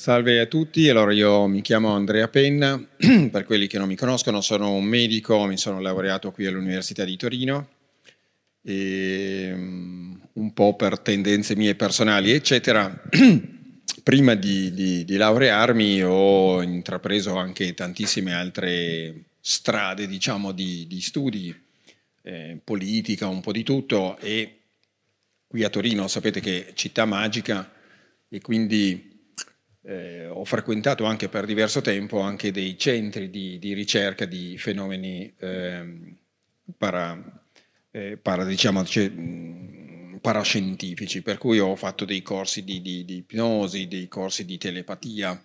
Salve a tutti, allora io mi chiamo Andrea Penna, per quelli che non mi conoscono sono un medico, mi sono laureato qui all'Università di Torino e ehm, un po' per tendenze mie personali eccetera, prima di, di, di laurearmi ho intrapreso anche tantissime altre strade diciamo di, di studi, eh, politica, un po' di tutto e qui a Torino sapete che è città magica e quindi eh, ho frequentato anche per diverso tempo anche dei centri di, di ricerca di fenomeni eh, para, eh, para, diciamo, cioè, mm, parascientifici, per cui ho fatto dei corsi di, di, di ipnosi, dei corsi di telepatia.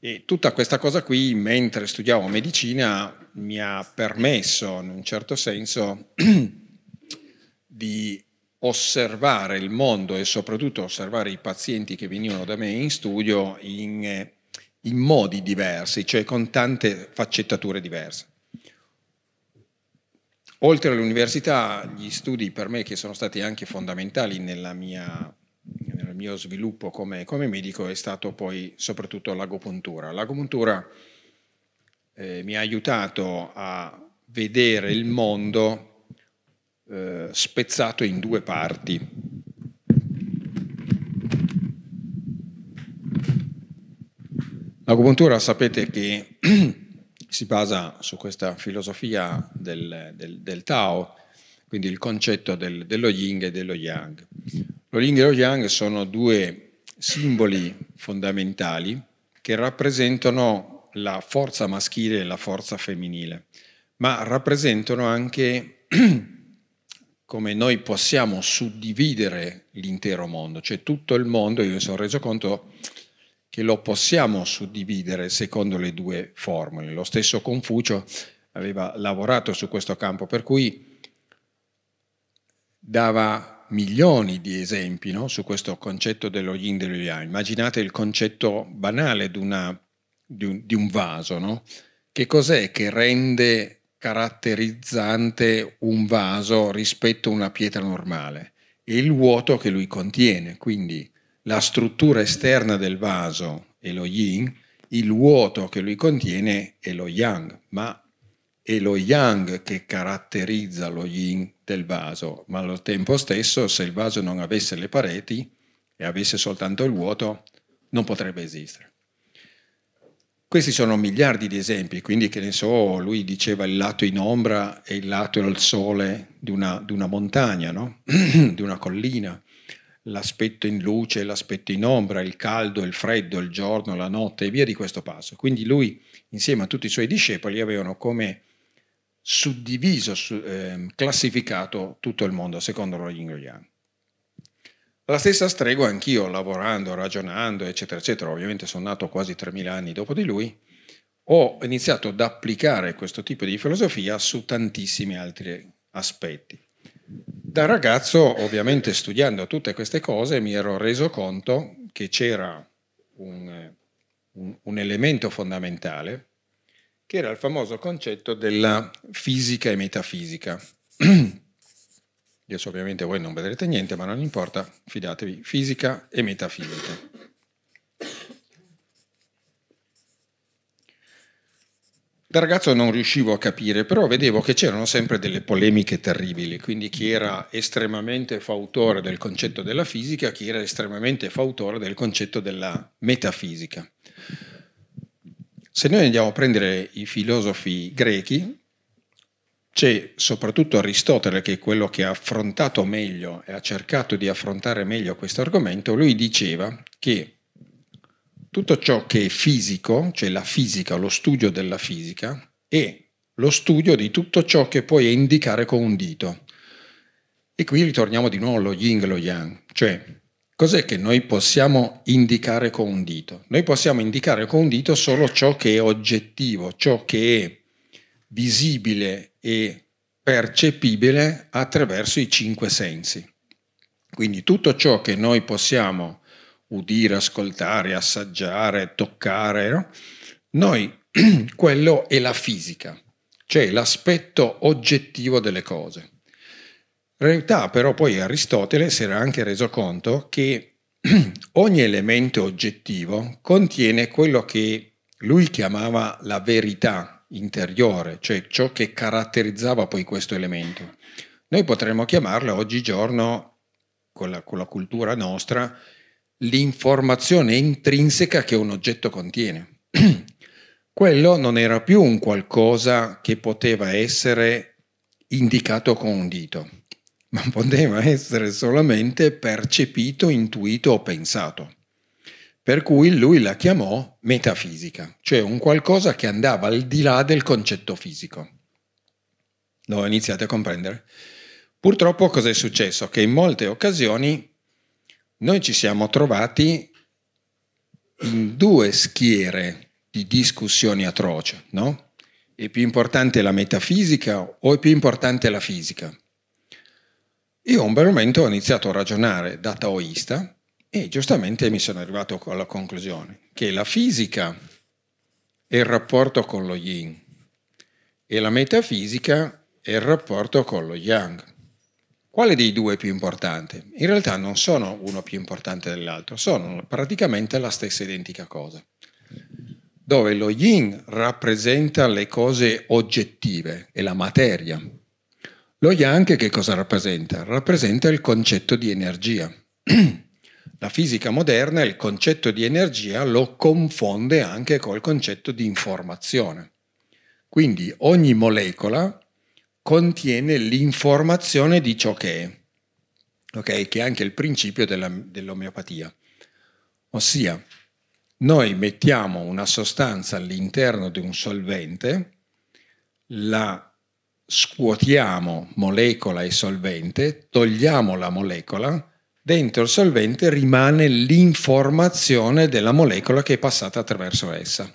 E tutta questa cosa qui, mentre studiavo medicina, mi ha permesso, in un certo senso, di osservare il mondo e soprattutto osservare i pazienti che venivano da me in studio in, eh, in modi diversi, cioè con tante faccettature diverse. Oltre all'università, gli studi per me che sono stati anche fondamentali mia, nel mio sviluppo come, come, medico è stato poi soprattutto l'agopuntura. L'agopuntura eh, mi ha aiutato a vedere il mondo eh, spezzato in due parti. L'acupuntura sapete che si basa su questa filosofia del, del, del Tao, quindi il concetto del, dello Ying e dello Yang. Lo Ying e lo Yang sono due simboli fondamentali che rappresentano la forza maschile e la forza femminile, ma rappresentano anche come noi possiamo suddividere l'intero mondo, cioè tutto il mondo, io mi sono reso conto che lo possiamo suddividere secondo le due formule. Lo stesso Confucio aveva lavorato su questo campo, per cui dava milioni di esempi no? su questo concetto dello yin dello yang. Immaginate il concetto banale di, una, di, un, di un, vaso, no? Che cos'è che rende caratterizzante un vaso rispetto a una pietra normale, il vuoto che lui contiene, quindi la struttura esterna del vaso è lo yin, il vuoto che lui contiene è lo yang, ma è lo yang che caratterizza lo yin del vaso, ma allo tempo stesso se il vaso non avesse le pareti e avesse soltanto il vuoto non potrebbe esistere. Questi sono miliardi di esempi, quindi che ne so, lui diceva il lato in ombra e il lato al sole di una, di una montagna, no? di una collina, l'aspetto in luce e l'aspetto in ombra, il caldo, il freddo, il giorno, la notte e via di questo passo. Quindi lui, insieme a tutti i suoi discepoli, avevano come suddiviso, su, eh, classificato tutto il mondo secondo lo Yin Yang. La stessa stregua anch'io, lavorando, ragionando, eccetera, eccetera, ovviamente sono nato quasi 3.000 anni dopo di lui, ho iniziato ad applicare questo tipo di filosofia su tantissimi altri aspetti. Da ragazzo, ovviamente studiando tutte queste cose, mi ero reso conto che c'era un, un, un elemento fondamentale, che era il famoso concetto della fisica e metafisica. Adesso ovviamente voi non vedrete niente, ma non importa, fidatevi, fisica e metafisica. Da ragazzo non riuscivo a capire, però vedevo che c'erano sempre delle polemiche terribili, quindi chi era estremamente fautore del concetto della fisica, chi era estremamente fautore del concetto della metafisica. Se noi andiamo a prendere i filosofi grechi, c'è soprattutto Aristotele, che è quello che ha affrontato meglio e ha cercato di affrontare meglio questo argomento, lui diceva che tutto ciò che è fisico, cioè la fisica, lo studio della fisica, è lo studio di tutto ciò che puoi indicare con un dito. E qui ritorniamo di nuovo allo yin e lo yang, cioè cos'è che noi possiamo indicare con un dito? Noi possiamo indicare con un dito solo ciò che è oggettivo, ciò che è visibile e percepibile attraverso i cinque sensi. Quindi tutto ciò che noi possiamo udire, ascoltare, assaggiare, toccare, no? noi quello è la fisica, cioè l'aspetto oggettivo delle cose. In realtà però poi Aristotele si era anche reso conto che ogni elemento oggettivo contiene quello che lui chiamava la verità interiore, cioè ciò che caratterizzava poi questo elemento. Noi potremmo chiamarla oggigiorno, con la, con la cultura nostra, l'informazione intrinseca che un oggetto contiene. Quello non era più un qualcosa che poteva essere indicato con un dito, ma poteva essere solamente percepito, intuito o pensato per cui lui la chiamò metafisica, cioè un qualcosa che andava al di là del concetto fisico. Lo iniziate a comprendere? Purtroppo cosa è successo? Che in molte occasioni noi ci siamo trovati in due schiere di discussioni atroce, no? È più importante la metafisica o è più importante la fisica? Io a un bel momento ho iniziato a ragionare da taoista, e giustamente mi sono arrivato alla conclusione che la fisica è il rapporto con lo yin e la metafisica è il rapporto con lo yang. Quale dei due è più importante? In realtà non sono uno più importante dell'altro, sono praticamente la stessa identica cosa. Dove lo yin rappresenta le cose oggettive e la materia. Lo yang che cosa rappresenta? Rappresenta il concetto di energia. La fisica moderna il concetto di energia lo confonde anche col concetto di informazione. Quindi ogni molecola contiene l'informazione di ciò che è, okay? che è anche il principio della, dell'omeopatia. Ossia, noi mettiamo una sostanza all'interno di un solvente, la scuotiamo molecola e solvente, togliamo la molecola, dentro il solvente rimane l'informazione della molecola che è passata attraverso essa.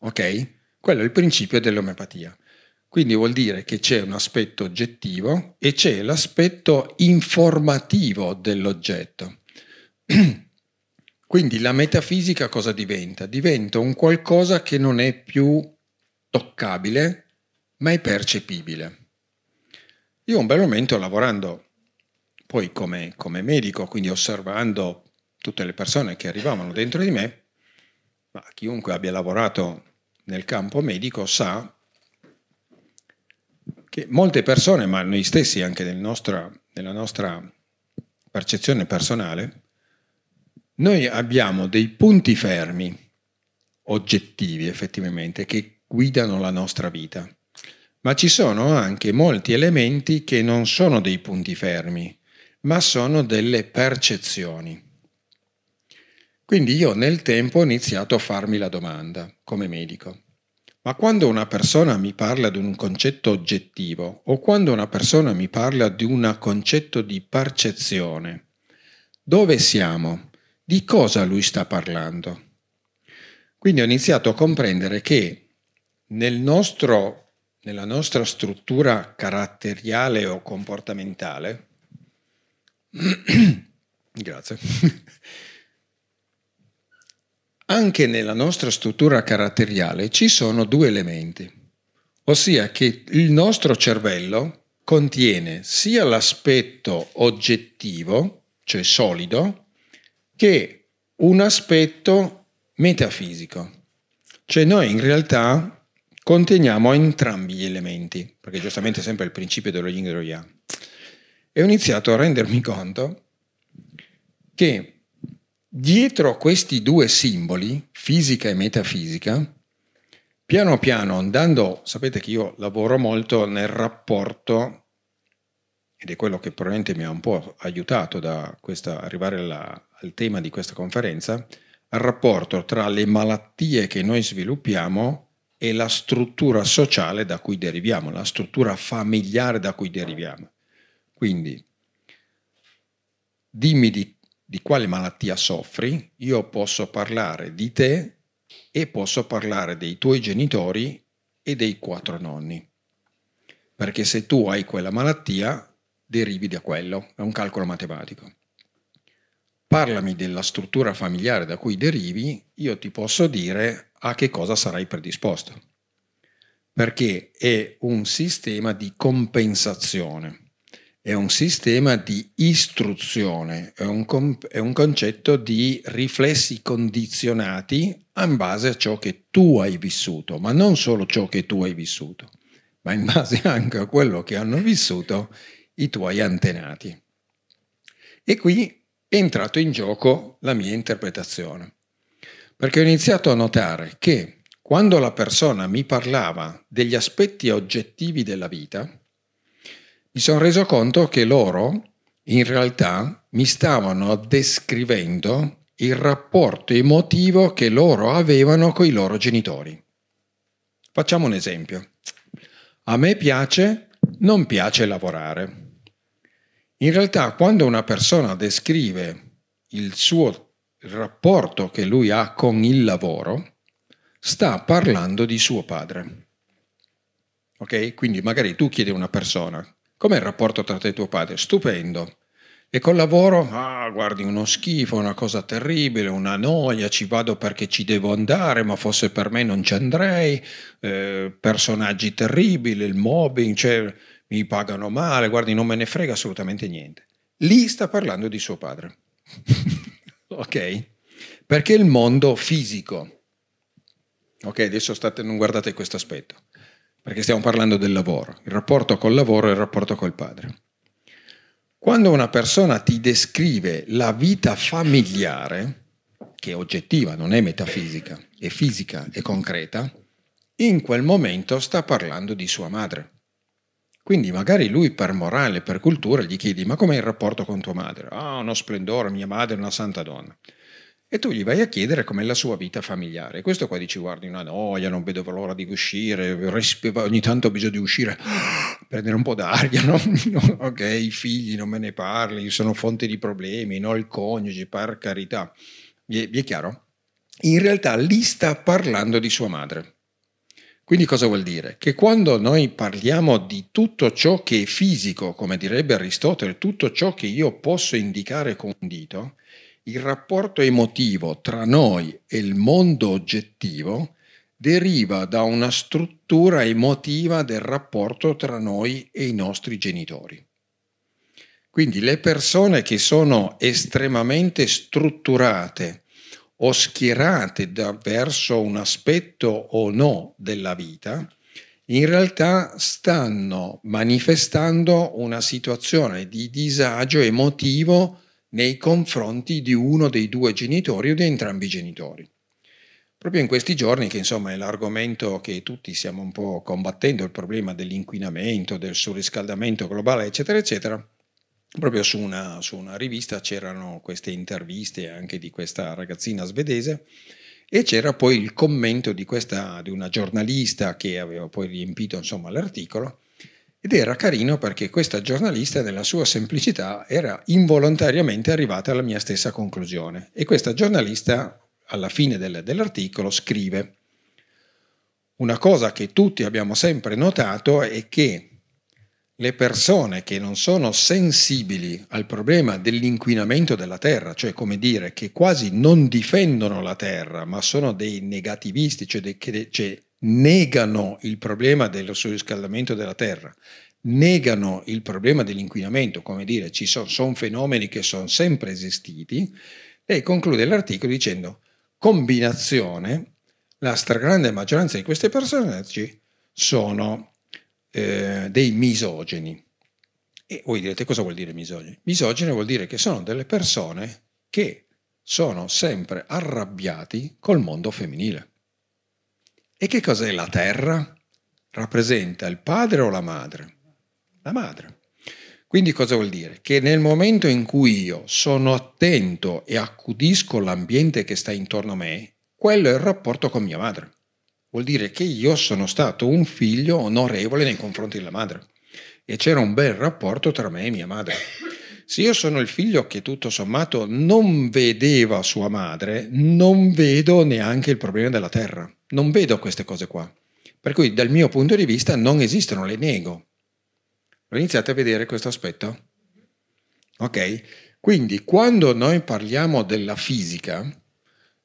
Ok? Quello è il principio dell'omeopatia. Quindi vuol dire che c'è un aspetto oggettivo e c'è l'aspetto informativo dell'oggetto. Quindi la metafisica cosa diventa? Diventa un qualcosa che non è più toccabile, ma è percepibile. Io un bel momento lavorando poi come, come medico, quindi osservando tutte le persone che arrivavano dentro di me, ma chiunque abbia lavorato nel campo medico sa che molte persone, ma noi stessi anche nel nostra, nella nostra percezione personale, noi abbiamo dei punti fermi, oggettivi effettivamente, che guidano la nostra vita. Ma ci sono anche molti elementi che non sono dei punti fermi, ma sono delle percezioni. Quindi io nel tempo ho iniziato a farmi la domanda, come medico. Ma quando una persona mi parla di un concetto oggettivo o quando una persona mi parla di un concetto di percezione, dove siamo? Di cosa lui sta parlando? Quindi ho iniziato a comprendere che nel nostro, nella nostra struttura caratteriale o comportamentale Grazie. Anche nella nostra struttura caratteriale ci sono due elementi, ossia che il nostro cervello contiene sia l'aspetto oggettivo, cioè solido, che un aspetto metafisico. Cioè noi in realtà conteniamo entrambi gli elementi, perché giustamente è sempre il principio dello yin e dello yang e ho iniziato a rendermi conto che dietro questi due simboli, fisica e metafisica, piano piano andando, sapete che io lavoro molto nel rapporto, ed è quello che probabilmente mi ha un po' aiutato da questa, arrivare alla, al tema di questa conferenza, al rapporto tra le malattie che noi sviluppiamo e la struttura sociale da cui deriviamo, la struttura familiare da cui deriviamo. Quindi dimmi di, di quale malattia soffri, io posso parlare di te e posso parlare dei tuoi genitori e dei quattro nonni. Perché se tu hai quella malattia, derivi da quello, è un calcolo matematico. Parlami della struttura familiare da cui derivi, io ti posso dire a che cosa sarai predisposto, perché è un sistema di compensazione è un sistema di istruzione, è un, è un, concetto di riflessi condizionati in base a ciò che tu hai vissuto, ma non solo ciò che tu hai vissuto, ma in base anche a quello che hanno vissuto i tuoi antenati. E qui è entrato in gioco la mia interpretazione, perché ho iniziato a notare che quando la persona mi parlava degli aspetti oggettivi della vita, mi sono reso conto che loro in realtà mi stavano descrivendo il rapporto emotivo che loro avevano con i loro genitori. Facciamo un esempio. A me piace, non piace lavorare. In realtà quando una persona descrive il suo rapporto che lui ha con il lavoro, sta parlando di suo padre. Ok? Quindi magari tu chiedi a una persona Com'è il rapporto tra te e tuo padre? Stupendo. E col lavoro? Ah, guardi, uno schifo, una cosa terribile, una noia, ci vado perché ci devo andare, ma fosse per me non ci andrei. Eh, personaggi terribili, il mobbing, cioè, mi pagano male, guardi, non me ne frega assolutamente niente. Lì sta parlando di suo padre. ok? Perché il mondo fisico. Ok, adesso state, non guardate questo aspetto perché stiamo parlando del lavoro, il rapporto col lavoro e il rapporto col padre. Quando una persona ti descrive la vita familiare, che è oggettiva, non è metafisica, è fisica e concreta, in quel momento sta parlando di sua madre. Quindi magari lui per morale, per cultura, gli chiedi ma com'è il rapporto con tua madre? Ah, oh, uno splendore, mia madre è una santa donna e tu gli vai a chiedere com'è la sua vita familiare. Questo qua dici guardi una noia, non vedo l'ora di uscire, ogni tanto ho bisogno di uscire, prendere un po' d'aria, no? ok, i figli non me ne parli, sono fonte di problemi, no? il coniuge, per carità. Vi è chiaro? In realtà lì sta parlando di sua madre. Quindi cosa vuol dire? Che quando noi parliamo di tutto ciò che è fisico, come direbbe Aristotele, tutto ciò che io posso indicare con un dito, il rapporto emotivo tra noi e il mondo oggettivo deriva da una struttura emotiva del rapporto tra noi e i nostri genitori. Quindi le persone che sono estremamente strutturate o schierate da verso un aspetto o no della vita, in realtà stanno manifestando una situazione di disagio emotivo nei confronti di uno dei due genitori o di entrambi i genitori. Proprio in questi giorni, che insomma è l'argomento che tutti stiamo un po' combattendo, il problema dell'inquinamento, del surriscaldamento globale, eccetera, eccetera, proprio su una, su una rivista c'erano queste interviste anche di questa ragazzina svedese e c'era poi il commento di, questa, di una giornalista che aveva poi riempito insomma, l'articolo ed era carino perché questa giornalista, nella sua semplicità, era involontariamente arrivata alla mia stessa conclusione. E questa giornalista, alla fine del, dell'articolo, scrive una cosa che tutti abbiamo sempre notato è che le persone che non sono sensibili al problema dell'inquinamento della terra, cioè come dire che quasi non difendono la terra, ma sono dei negativisti, cioè, dei, che, cioè negano il problema dello surriscaldamento della Terra, negano il problema dell'inquinamento, come dire, ci sono son fenomeni che sono sempre esistiti, e conclude l'articolo dicendo combinazione, la stragrande maggioranza di questi personaggi sono eh, dei misogeni. E voi direte cosa vuol dire misogeni? Misogeni vuol dire che sono delle persone che sono sempre arrabbiati col mondo femminile. E che cos'è la terra? Rappresenta il padre o la madre? La madre. Quindi cosa vuol dire? Che nel momento in cui io sono attento e accudisco l'ambiente che sta intorno a me, quello è il rapporto con mia madre. Vuol dire che io sono stato un figlio onorevole nei confronti della madre e c'era un bel rapporto tra me e mia madre. Se io sono il figlio che tutto sommato non vedeva sua madre, non vedo neanche il problema della terra, non vedo queste cose qua. Per cui dal mio punto di vista non esistono, le nego. Lo iniziate a vedere questo aspetto? Ok? Quindi quando noi parliamo della fisica,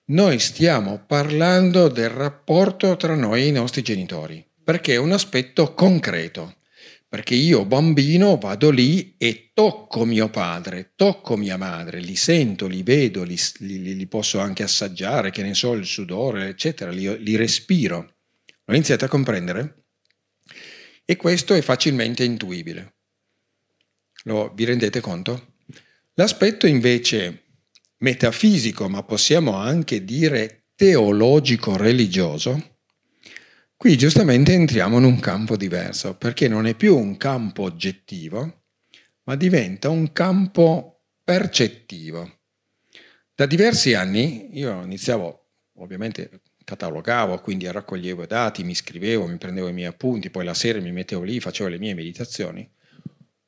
noi stiamo parlando del rapporto tra noi e i nostri genitori, perché è un aspetto concreto perché io bambino vado lì e tocco mio padre, tocco mia madre, li sento, li vedo, li, li, li posso anche assaggiare, che ne so, il sudore, eccetera, li, li respiro. Lo iniziate a comprendere? E questo è facilmente intuibile. Lo, vi rendete conto? L'aspetto invece metafisico, ma possiamo anche dire teologico-religioso, Qui giustamente entriamo in un campo diverso, perché non è più un campo oggettivo, ma diventa un campo percettivo. Da diversi anni io iniziavo, ovviamente catalogavo, quindi raccoglievo dati, mi scrivevo, mi prendevo i miei appunti, poi la sera mi mettevo lì, facevo le mie meditazioni.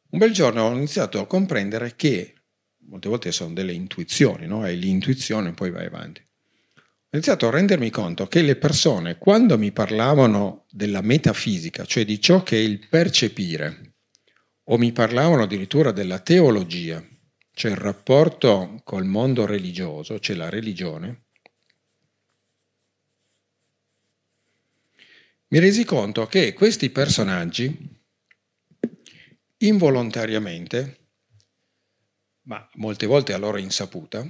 Un bel giorno ho iniziato a comprendere che molte volte sono delle intuizioni, no? È l'intuizione e poi va avanti ho iniziato a rendermi conto che le persone, quando mi parlavano della metafisica, cioè di ciò che è il percepire, o mi parlavano addirittura della teologia, cioè il rapporto col mondo religioso, cioè la religione, mi resi conto che questi personaggi involontariamente, ma molte volte a loro insaputa,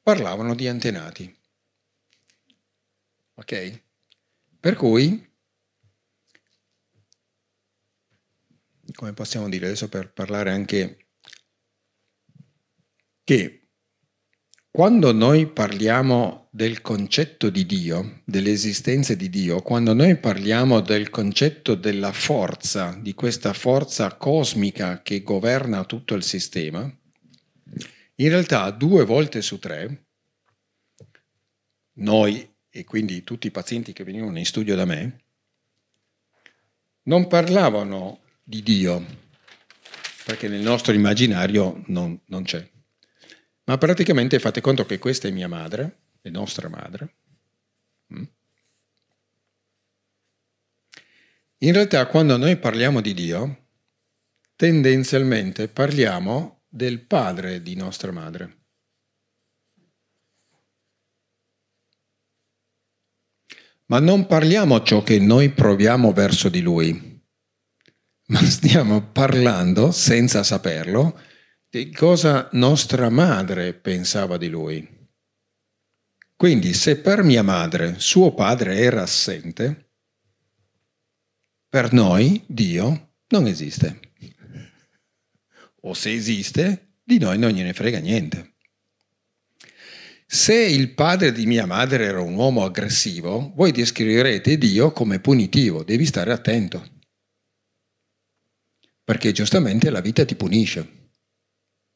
parlavano di antenati. Ok? Per cui, come possiamo dire adesso per parlare anche che quando noi parliamo del concetto di Dio, dell'esistenza di Dio, quando noi parliamo del concetto della forza, di questa forza cosmica che governa tutto il sistema, in realtà due volte su tre noi e quindi tutti i pazienti che venivano in studio da me, non parlavano di Dio, perché nel nostro immaginario non, non c'è. Ma praticamente fate conto che questa è mia madre, è nostra madre. Mm? In realtà quando noi parliamo di Dio, tendenzialmente parliamo del padre di nostra madre. Ma non parliamo ciò che noi proviamo verso di lui, ma stiamo parlando, senza saperlo, di cosa nostra madre pensava di lui. Quindi se per mia madre suo padre era assente, per noi Dio non esiste. O se esiste, di noi non gliene frega niente. Se il padre di mia madre era un uomo aggressivo, voi descriverete Dio come punitivo, devi stare attento, perché giustamente la vita ti punisce.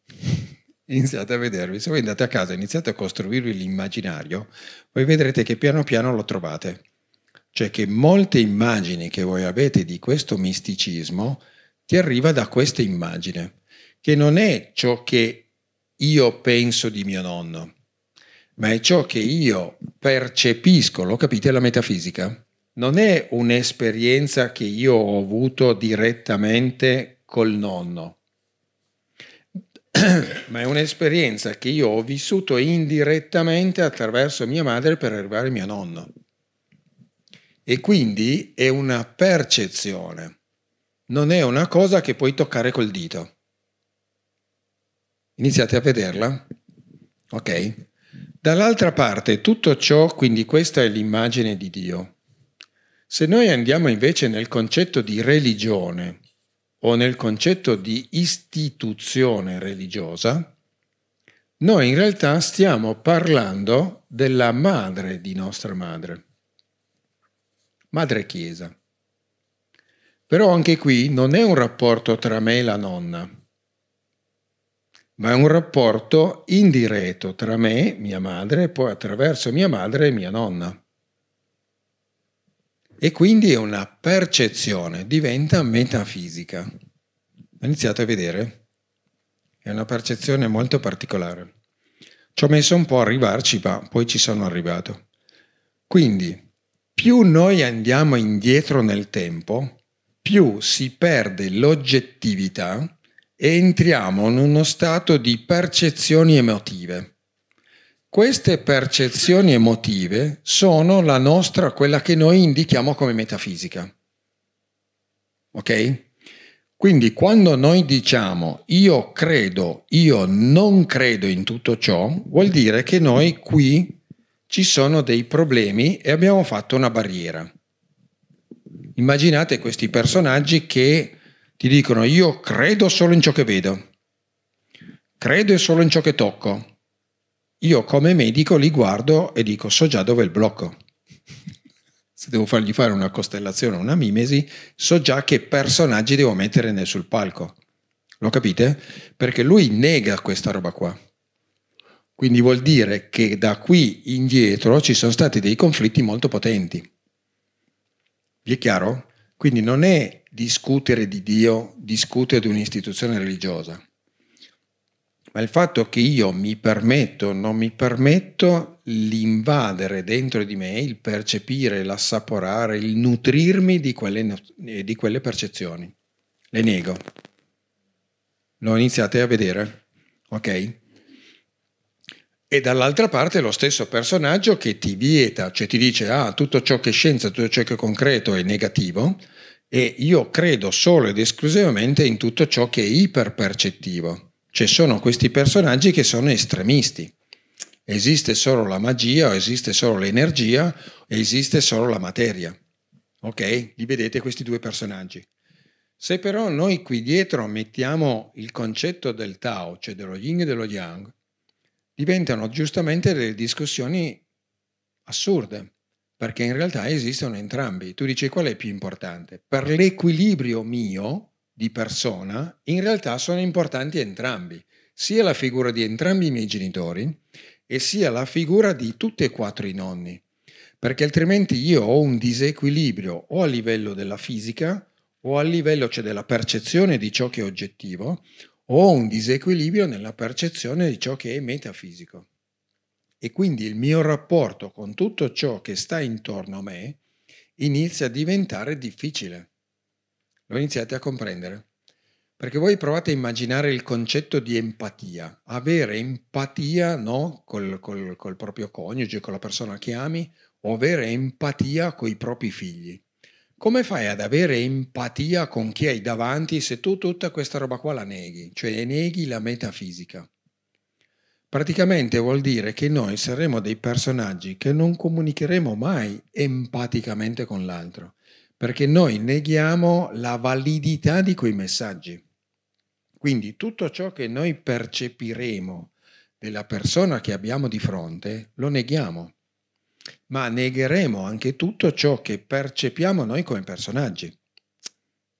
Iniziate a vedervi, se voi andate a casa e iniziate a costruirvi l'immaginario, voi vedrete che piano piano lo trovate. Cioè che molte immagini che voi avete di questo misticismo ti arriva da questa immagine, che non è ciò che io penso di mio nonno, ma è ciò che io percepisco, lo capite, la metafisica. Non è un'esperienza che io ho avuto direttamente col nonno, ma è un'esperienza che io ho vissuto indirettamente attraverso mia madre per arrivare a mio nonno. E quindi è una percezione, non è una cosa che puoi toccare col dito. Iniziate a vederla? Ok? Dall'altra parte, tutto ciò, quindi questa è l'immagine di Dio. Se noi andiamo invece nel concetto di religione o nel concetto di istituzione religiosa, noi in realtà stiamo parlando della madre di nostra madre, madre Chiesa. Però anche qui non è un rapporto tra me e la nonna, ma è un rapporto indiretto tra me, mia madre, e poi attraverso mia madre e mia nonna. E quindi è una percezione, diventa metafisica. Iniziate a vedere? È una percezione molto particolare. Ci ho messo un po' a arrivarci, ma poi ci sono arrivato. Quindi, più noi andiamo indietro nel tempo, più si perde l'oggettività entriamo in uno stato di percezioni emotive. Queste percezioni emotive sono la nostra, quella che noi indichiamo come metafisica. Ok? Quindi quando noi diciamo io credo, io non credo in tutto ciò, vuol dire che noi qui ci sono dei problemi e abbiamo fatto una barriera. Immaginate questi personaggi che ti dicono io credo solo in ciò che vedo, credo solo in ciò che tocco. Io come medico li guardo e dico so già dove è il blocco. Se devo fargli fare una costellazione, una mimesi, so già che personaggi devo mettere nel sul palco. Lo capite? Perché lui nega questa roba qua. Quindi vuol dire che da qui indietro ci sono stati dei conflitti molto potenti. Vi è chiaro? Quindi non è discutere di Dio, discutere di un'istituzione religiosa, ma il fatto che io mi permetto o non mi permetto l'invadere dentro di me, il percepire, l'assaporare, il nutrirmi di quelle, eh, di quelle percezioni. Le nego. Lo iniziate a vedere? Ok? E dall'altra parte lo stesso personaggio che ti vieta, cioè ti dice ah tutto ciò che è scienza, tutto ciò che è concreto è negativo e io credo solo ed esclusivamente in tutto ciò che è iperpercettivo. Cioè sono questi personaggi che sono estremisti. Esiste solo la magia, o esiste solo l'energia, esiste solo la materia. Ok? Li vedete questi due personaggi. Se però noi qui dietro mettiamo il concetto del Tao, cioè dello yin e dello yang, diventano giustamente delle discussioni assurde, perché in realtà esistono entrambi. Tu dici qual è più importante? Per l'equilibrio mio di persona, in realtà sono importanti entrambi, sia la figura di entrambi i miei genitori e sia la figura di tutti e quattro i nonni, perché altrimenti io ho un disequilibrio o a livello della fisica o a livello cioè della percezione di ciò che è oggettivo o un disequilibrio nella percezione di ciò che è metafisico. E quindi il mio rapporto con tutto ciò che sta intorno a me inizia a diventare difficile. Lo iniziate a comprendere. Perché voi provate a immaginare il concetto di empatia, avere empatia no? col, col, col proprio coniuge, con la persona che ami, o avere empatia con i propri figli. Come fai ad avere empatia con chi hai davanti se tu tutta questa roba qua la neghi, cioè neghi la metafisica? Praticamente vuol dire che noi saremo dei personaggi che non comunicheremo mai empaticamente con l'altro, perché noi neghiamo la validità di quei messaggi. Quindi tutto ciò che noi percepiremo della persona che abbiamo di fronte lo neghiamo ma negheremo anche tutto ciò che percepiamo noi come personaggi.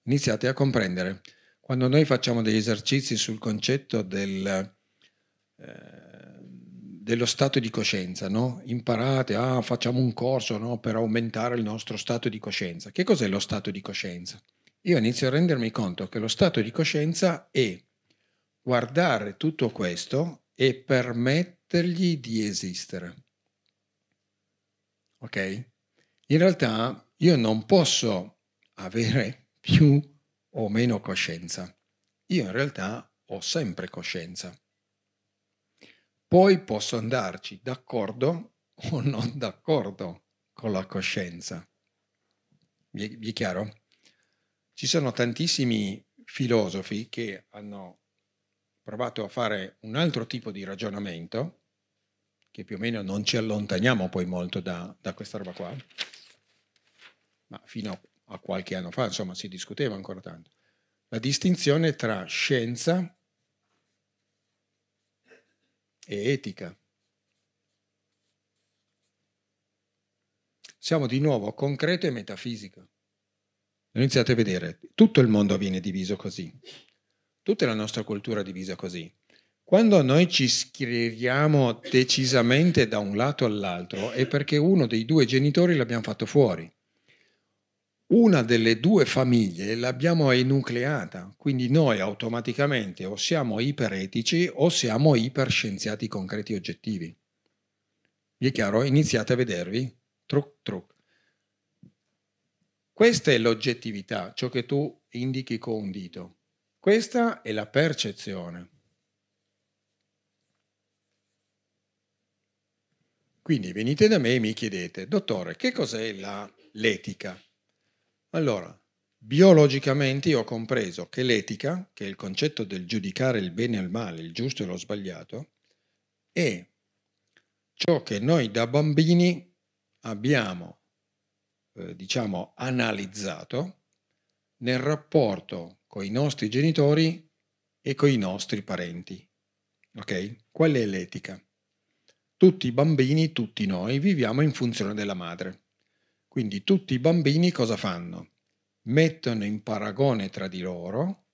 Iniziate a comprendere. Quando noi facciamo degli esercizi sul concetto del, eh, dello stato di coscienza, no? imparate, ah, facciamo un corso no? per aumentare il nostro stato di coscienza. Che cos'è lo stato di coscienza? Io inizio a rendermi conto che lo stato di coscienza è guardare tutto questo e permettergli di esistere ok? In realtà io non posso avere più o meno coscienza. Io in realtà ho sempre coscienza. Poi posso andarci d'accordo o non d'accordo con la coscienza. Vi è, vi è chiaro? Ci sono tantissimi filosofi che hanno provato a fare un altro tipo di ragionamento che più o meno non ci allontaniamo poi molto da, da questa roba qua, ma fino a, qualche anno fa, insomma, si discuteva ancora tanto, la distinzione tra scienza e etica. Siamo di nuovo concreto e metafisico. Iniziate a vedere, tutto il mondo viene diviso così, tutta la nostra cultura è divisa così, quando noi ci scriviamo decisamente da un lato all'altro è perché uno dei due genitori l'abbiamo fatto fuori. Una delle due famiglie l'abbiamo enucleata, quindi noi automaticamente o siamo iperetici o siamo iperscienziati concreti oggettivi. Vi è chiaro? Iniziate a vedervi. Truc, truc. Questa è l'oggettività, ciò che tu indichi con un dito. Questa è la percezione. Quindi venite da me e mi chiedete, dottore, che cos'è la, l'etica? Allora, biologicamente io ho compreso che l'etica, che è il concetto del giudicare il bene e il male, il giusto e lo sbagliato, è ciò che noi da bambini abbiamo, eh, diciamo, analizzato nel rapporto con i nostri genitori e con i nostri parenti. Ok? Qual è l'etica? Tutti i bambini, tutti noi, viviamo in funzione della madre. Quindi tutti i bambini cosa fanno? Mettono in paragone tra di loro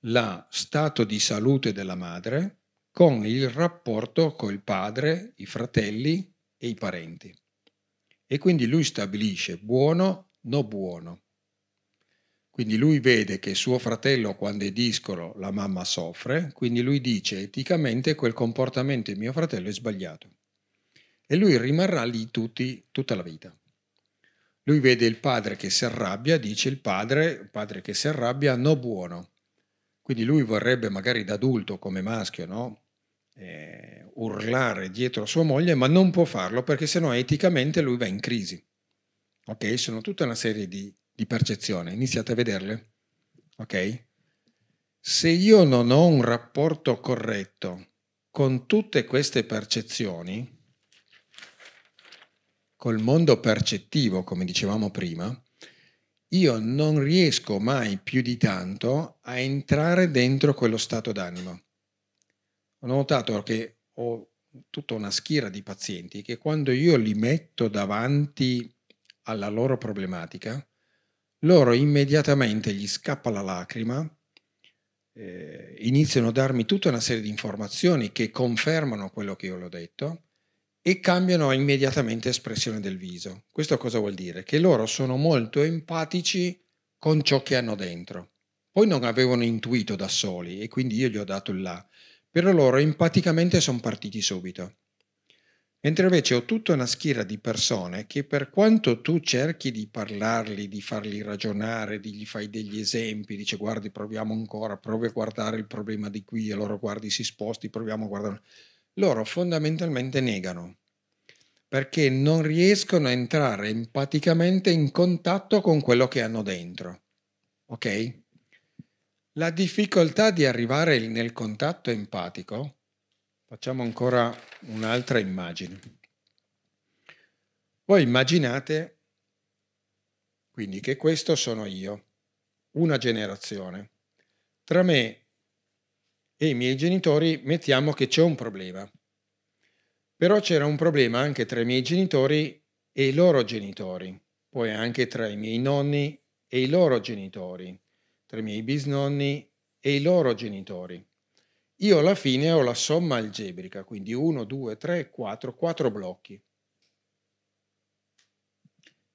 la stato di salute della madre con il rapporto col padre, i fratelli e i parenti. E quindi lui stabilisce buono, no buono. Quindi lui vede che suo fratello quando è discolo la mamma soffre, quindi lui dice eticamente quel comportamento di mio fratello è sbagliato. E lui rimarrà lì tutti, tutta la vita. Lui vede il padre che si arrabbia, dice il padre, il padre che si arrabbia, no buono. Quindi lui vorrebbe magari da adulto come maschio, no? Eh, urlare dietro a sua moglie, ma non può farlo perché sennò eticamente lui va in crisi. Ok? Sono tutta una serie di di percezione, iniziate a vederle. Ok? Se io non ho un rapporto corretto con tutte queste percezioni, col mondo percettivo, come dicevamo prima, io non riesco mai più di tanto a entrare dentro quello stato d'animo. Ho notato che ho tutta una schiera di pazienti che quando io li metto davanti alla loro problematica, loro immediatamente gli scappa la lacrima, eh, iniziano a darmi tutta una serie di informazioni che confermano quello che io l'ho detto e cambiano immediatamente espressione del viso. Questo cosa vuol dire? Che loro sono molto empatici con ciò che hanno dentro. Poi non avevano intuito da soli e quindi io gli ho dato il là, però loro empaticamente sono partiti subito. Mentre invece ho tutta una schiera di persone che per quanto tu cerchi di parlarli, di farli ragionare, di gli fai degli esempi, dice guardi proviamo ancora, provi a guardare il problema di qui, e loro guardi si sposti, proviamo a guardare, loro fondamentalmente negano perché non riescono a entrare empaticamente in contatto con quello che hanno dentro. Ok? La difficoltà di arrivare nel contatto empatico Facciamo ancora un'altra immagine. Voi immaginate quindi che questo sono io, una generazione. Tra me e i miei genitori mettiamo che c'è un problema. Però c'era un problema anche tra i miei genitori e i loro genitori, poi anche tra i miei nonni e i loro genitori, tra i miei bisnonni e i loro genitori io alla fine ho la somma algebrica, quindi 1, 2, 3, 4, 4 blocchi.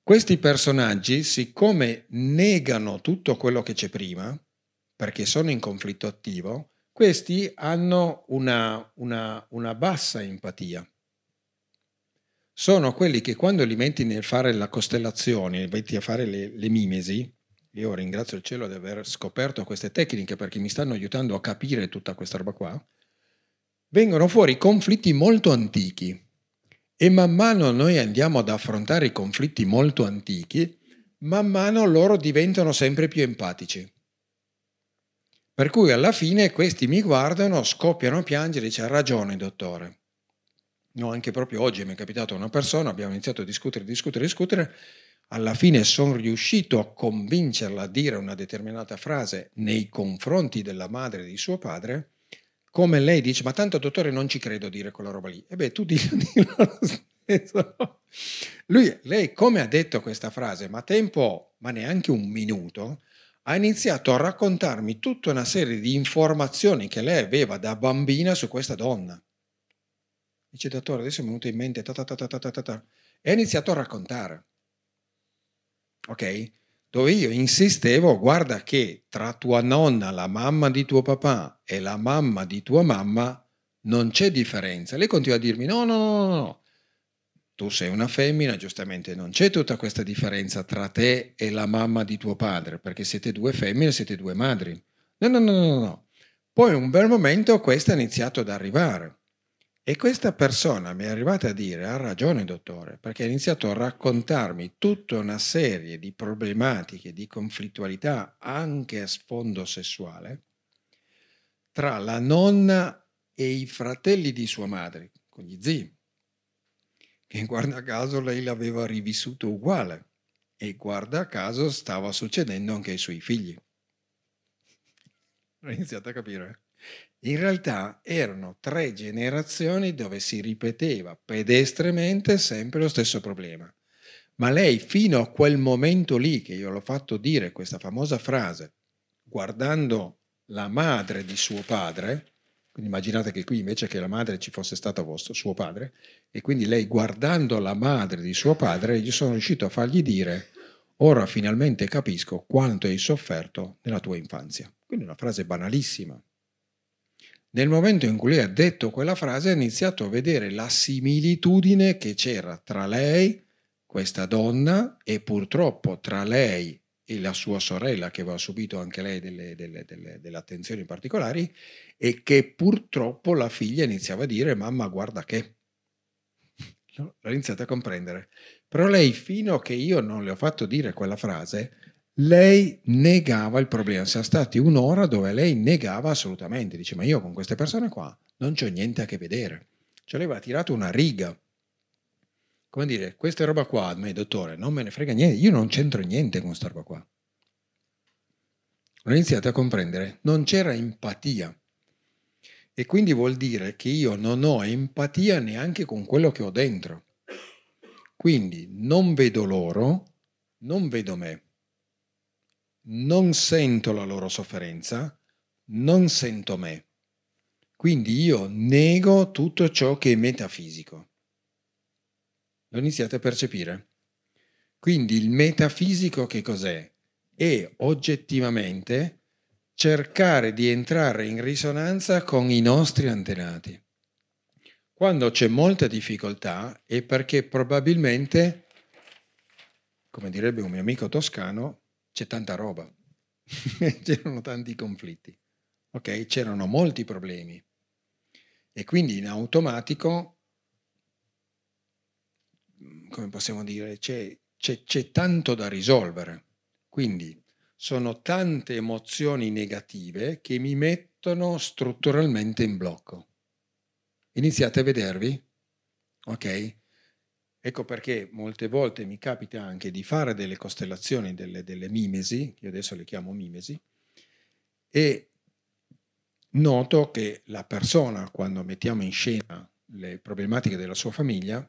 Questi personaggi, siccome negano tutto quello che c'è prima, perché sono in conflitto attivo, questi hanno una, una, una bassa empatia. Sono quelli che quando li metti nel fare la costellazione, metti a fare le, le mimesi, io ringrazio il cielo di aver scoperto queste tecniche perché mi stanno aiutando a capire tutta questa roba qua. Vengono fuori conflitti molto antichi e man mano noi andiamo ad affrontare i conflitti molto antichi, man mano loro diventano sempre più empatici. Per cui alla fine questi mi guardano, scoppiano a piangere e dice ha ragione dottore. No, anche proprio oggi mi è capitato una persona, abbiamo iniziato a discutere, discutere, discutere alla fine sono riuscito a convincerla a dire una determinata frase nei confronti della madre di suo padre, come lei dice, ma tanto dottore non ci credo a dire quella roba lì. E beh, tu dillo lo stesso. Lui, lei come ha detto questa frase, ma tempo, ma neanche un minuto, ha iniziato a raccontarmi tutta una serie di informazioni che lei aveva da bambina su questa donna. Dice, dottore, adesso mi è venuto in mente, ta ta ta ta ta ta ta, e ha iniziato a raccontare ok? Dove io insistevo, guarda che tra tua nonna, la mamma di tuo papà e la mamma di tua mamma non c'è differenza. Lei continua a dirmi no, no, no, no, no. Tu sei una femmina, giustamente non c'è tutta questa differenza tra te e la mamma di tuo padre, perché siete due femmine, siete due madri. No, no, no, no, no. Poi un bel momento questa ha iniziato ad arrivare e questa persona mi è arrivata a dire, ha ragione dottore, perché ha iniziato a raccontarmi tutta una serie di problematiche, di conflittualità anche a sfondo sessuale, tra la nonna e i fratelli di sua madre, con gli zii, che guarda caso lei l'aveva rivissuto uguale e guarda caso stava succedendo anche ai suoi figli. Ho iniziato a capire. In realtà erano tre generazioni dove si ripeteva pedestremente sempre lo stesso problema. Ma lei, fino a quel momento lì che io l'ho fatto dire questa famosa frase, guardando la madre di suo padre, quindi immaginate che qui invece che la madre ci fosse stato vostro, suo padre, e quindi lei guardando la madre di suo padre, io sono riuscito a fargli dire, ora finalmente capisco quanto hai sofferto nella tua infanzia. Quindi una frase banalissima, nel momento in cui lei ha detto quella frase ha iniziato a vedere la similitudine che c'era tra lei, questa donna, e purtroppo tra lei e la sua sorella, che aveva subito anche lei delle, delle, delle, delle attenzioni particolari, e che purtroppo la figlia iniziava a dire mamma guarda che. L'ho iniziata a comprendere. Però lei, fino a che io non le ho fatto dire quella frase, lei negava il problema. Siamo stati un'ora dove lei negava assolutamente. Dice, ma io con queste persone qua non c'ho niente a che vedere. Ci cioè, aveva tirato una riga. Come dire, questa roba qua, a me, dottore, non me ne frega niente, io non c'entro niente con questa roba qua. Ho iniziato a comprendere, non c'era empatia. E quindi vuol dire che io non ho empatia neanche con quello che ho dentro. Quindi non vedo loro, non vedo me non sento la loro sofferenza, non sento me. Quindi io nego tutto ciò che è metafisico. Lo iniziate a percepire? Quindi il metafisico che cos'è? È oggettivamente cercare di entrare in risonanza con i nostri antenati. Quando c'è molta difficoltà è perché probabilmente, come direbbe un mio amico toscano, c'è tanta roba, c'erano tanti conflitti, ok? C'erano molti problemi e quindi in automatico, mm, come possiamo dire, c'è, c'è, c'è tanto da risolvere. Quindi sono tante emozioni negative che mi mettono strutturalmente in blocco. Iniziate a vedervi, ok? Ecco perché molte volte mi capita anche di fare delle costellazioni, delle, delle mimesi, io adesso le chiamo mimesi, e noto che la persona, quando mettiamo in scena le problematiche della sua famiglia,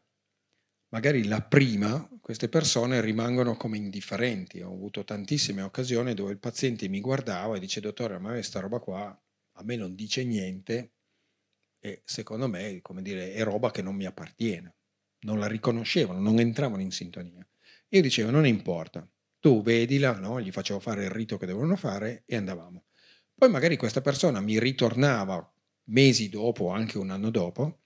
magari la prima queste persone rimangono come indifferenti. Ho avuto tantissime occasioni dove il paziente mi guardava e dice dottore, ma questa roba qua a me non dice niente e secondo me, come dire, è roba che non mi appartiene non la riconoscevano, non entravano in sintonia. Io dicevo, non importa, tu vedila, no? gli facevo fare il rito che dovevano fare e andavamo. Poi magari questa persona mi ritornava mesi dopo, anche un anno dopo,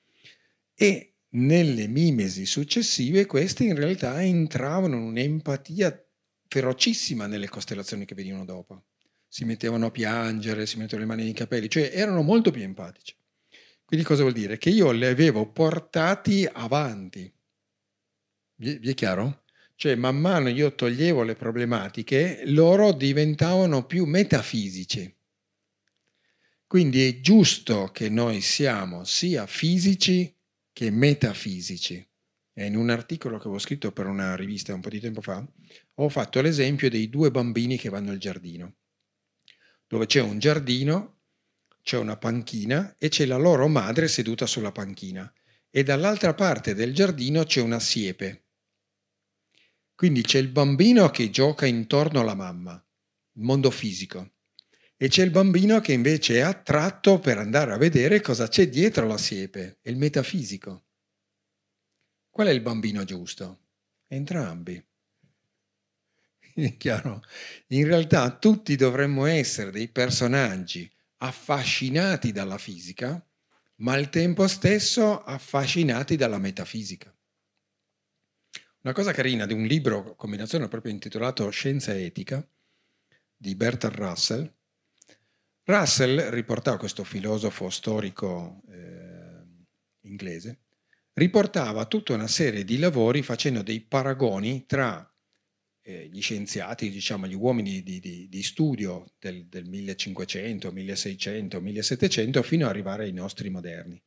e nelle mimesi successive queste in realtà entravano in un'empatia ferocissima nelle costellazioni che venivano dopo. Si mettevano a piangere, si mettevano le mani nei capelli, cioè erano molto più empatici. Quindi cosa vuol dire? Che io li avevo portati avanti. Vi, è chiaro? Cioè, man mano io toglievo le problematiche, loro diventavano più metafisici. Quindi è giusto che noi siamo sia fisici che metafisici. E in un articolo che avevo scritto per una rivista un po' di tempo fa, ho fatto l'esempio dei due bambini che vanno al giardino, dove c'è un giardino c'è una panchina e c'è la loro madre seduta sulla panchina e dall'altra parte del giardino c'è una siepe. Quindi c'è il bambino che gioca intorno alla mamma, il mondo fisico, e c'è il bambino che invece è attratto per andare a vedere cosa c'è dietro la siepe, il metafisico. Qual è il bambino giusto? Entrambi. In realtà tutti dovremmo essere dei personaggi affascinati dalla fisica, ma al tempo stesso affascinati dalla metafisica. Una cosa carina di un libro, combinazione proprio intitolato Scienza e Etica, di Bertrand Russell, Russell riportava, questo filosofo storico eh, inglese, riportava tutta una serie di lavori facendo dei paragoni tra eh, gli scienziati, diciamo gli uomini di, di, di studio del, del, 1500, 1600, 1700 fino ad arrivare ai nostri moderni.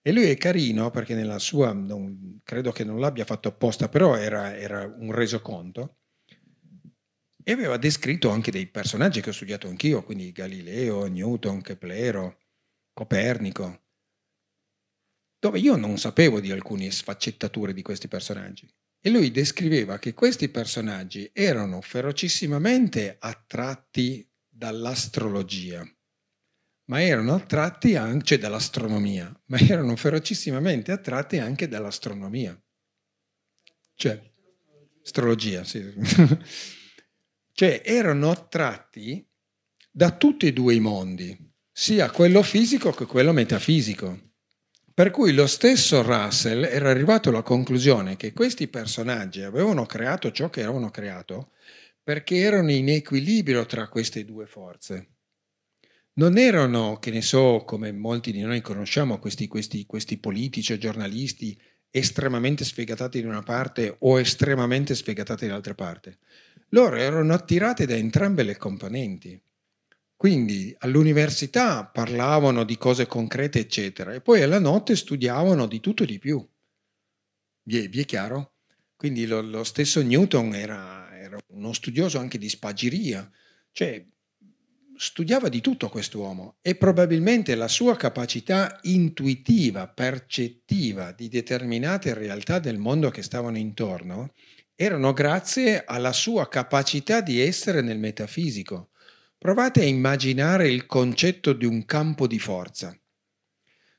E lui è carino perché nella sua, non, credo che non l'abbia fatto apposta, però era, era un resoconto e aveva descritto anche dei personaggi che ho studiato anch'io, quindi Galileo, Newton, Keplero, Copernico, dove io non sapevo di alcune sfaccettature di questi personaggi e lui descriveva che questi personaggi erano ferocissimamente attratti dall'astrologia, ma erano attratti anche cioè dall'astronomia, ma erano ferocissimamente attratti anche dall'astronomia. Cioè, astrologia, sì. cioè, erano attratti da tutti e due i mondi, sia quello fisico che quello metafisico. Per cui lo stesso Russell era arrivato alla conclusione che questi personaggi avevano creato ciò che avevano creato perché erano in equilibrio tra queste due forze. Non erano, che ne so, come molti di noi conosciamo, questi, questi, questi politici o giornalisti estremamente sfegatati da una parte o estremamente sfegatati dall'altra parte. Loro erano attirati da entrambe le componenti. Quindi all'università parlavano di cose concrete, eccetera, e poi alla notte studiavano di tutto e di più. Vi è, vi è chiaro? Quindi lo, lo stesso Newton era, era, uno studioso anche di spagiria, cioè studiava di tutto quest'uomo e probabilmente la sua capacità intuitiva, percettiva di determinate realtà del mondo che stavano intorno erano grazie alla sua capacità di essere nel metafisico Provate a immaginare il concetto di un campo di forza.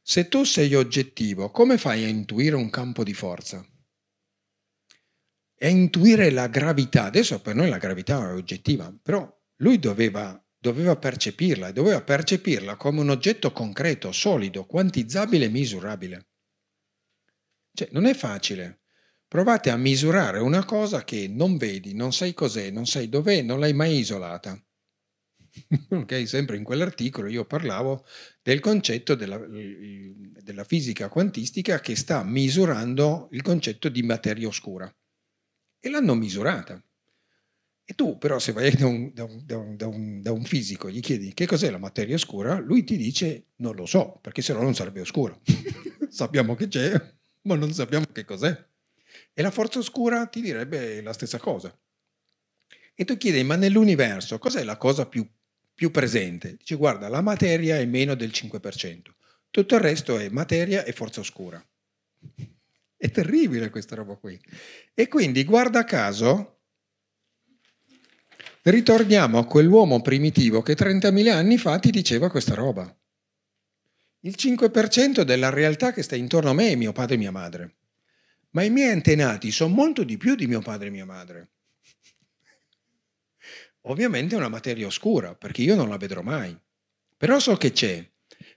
Se tu sei oggettivo, come fai a intuire un campo di forza? E a intuire la gravità. Adesso per noi la gravità è oggettiva, però lui doveva, doveva percepirla e doveva percepirla come un oggetto concreto, solido, quantizzabile e misurabile. Cioè, non è facile. Provate a misurare una cosa che non vedi, non sai cos'è, non sai dov'è, non l'hai mai isolata. okay? sempre in quell'articolo io parlavo del concetto della, della, fisica quantistica che sta misurando il concetto di materia oscura e l'hanno misurata. E tu però se vai da un, da, un, da, un, da un, fisico gli chiedi che cos'è la materia oscura, lui ti dice non lo so, perché se no non sarebbe oscura. sappiamo che c'è, ma non sappiamo che cos'è. E la forza oscura ti direbbe la stessa cosa. E tu chiedi, ma nell'universo cos'è la cosa più più presente. Dice guarda, la materia è meno del 5%, tutto il resto è materia e forza oscura. È terribile questa roba qui. E quindi, guarda caso, ritorniamo a quell'uomo primitivo che 30.000 anni fa ti diceva questa roba. Il 5% della realtà che sta intorno a me è mio padre e mia madre. Ma i miei antenati sono molto di più di mio padre e mia madre. Ovviamente è una materia oscura, perché io non la vedrò mai. Però so che c'è,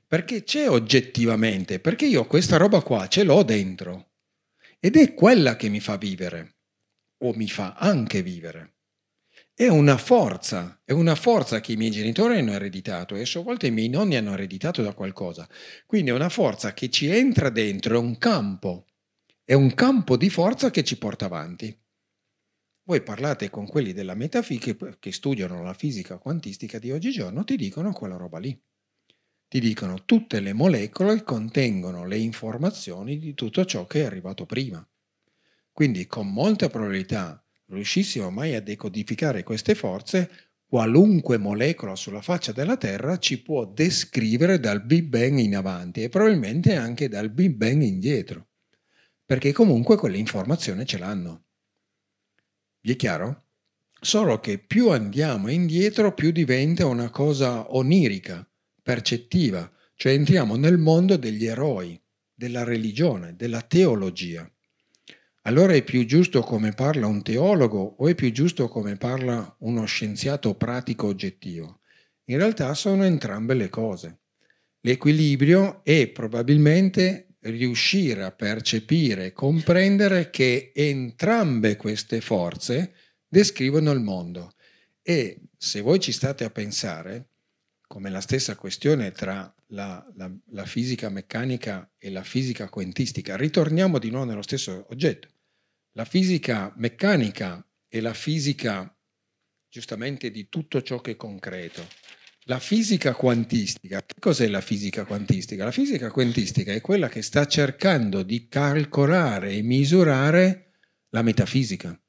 perché c'è oggettivamente, perché io questa roba qua ce l'ho dentro. Ed è quella che mi fa vivere, o mi fa anche vivere. È una forza, è una forza che i miei genitori hanno ereditato e a sua volta i miei nonni hanno ereditato da qualcosa. Quindi è una forza che ci entra dentro, è un campo, è un campo di forza che ci porta avanti voi parlate con quelli della metafisica che studiano la fisica quantistica di oggigiorno, ti dicono quella roba lì. Ti dicono tutte le molecole contengono le informazioni di tutto ciò che è arrivato prima. Quindi con molta probabilità riuscissimo mai a decodificare queste forze, qualunque molecola sulla faccia della Terra ci può descrivere dal Big Bang in avanti e probabilmente anche dal Big Bang indietro, perché comunque quell'informazione ce l'hanno. Vi è chiaro? Solo che più andiamo indietro, più diventa una cosa onirica, percettiva, cioè entriamo nel mondo degli eroi, della religione, della teologia. Allora è più giusto come parla un teologo o è più giusto come parla uno scienziato pratico oggettivo? In realtà sono entrambe le cose. L'equilibrio è probabilmente riuscire a percepire e comprendere che entrambe queste forze descrivono il mondo. E se voi ci state a pensare, come la stessa questione tra la, la, la fisica meccanica e la fisica quantistica, ritorniamo di nuovo nello stesso oggetto. La fisica meccanica è la fisica giustamente di tutto ciò che è concreto la fisica quantistica, che cos'è la fisica quantistica? La fisica quantistica è quella che sta cercando di calcolare e misurare la metafisica.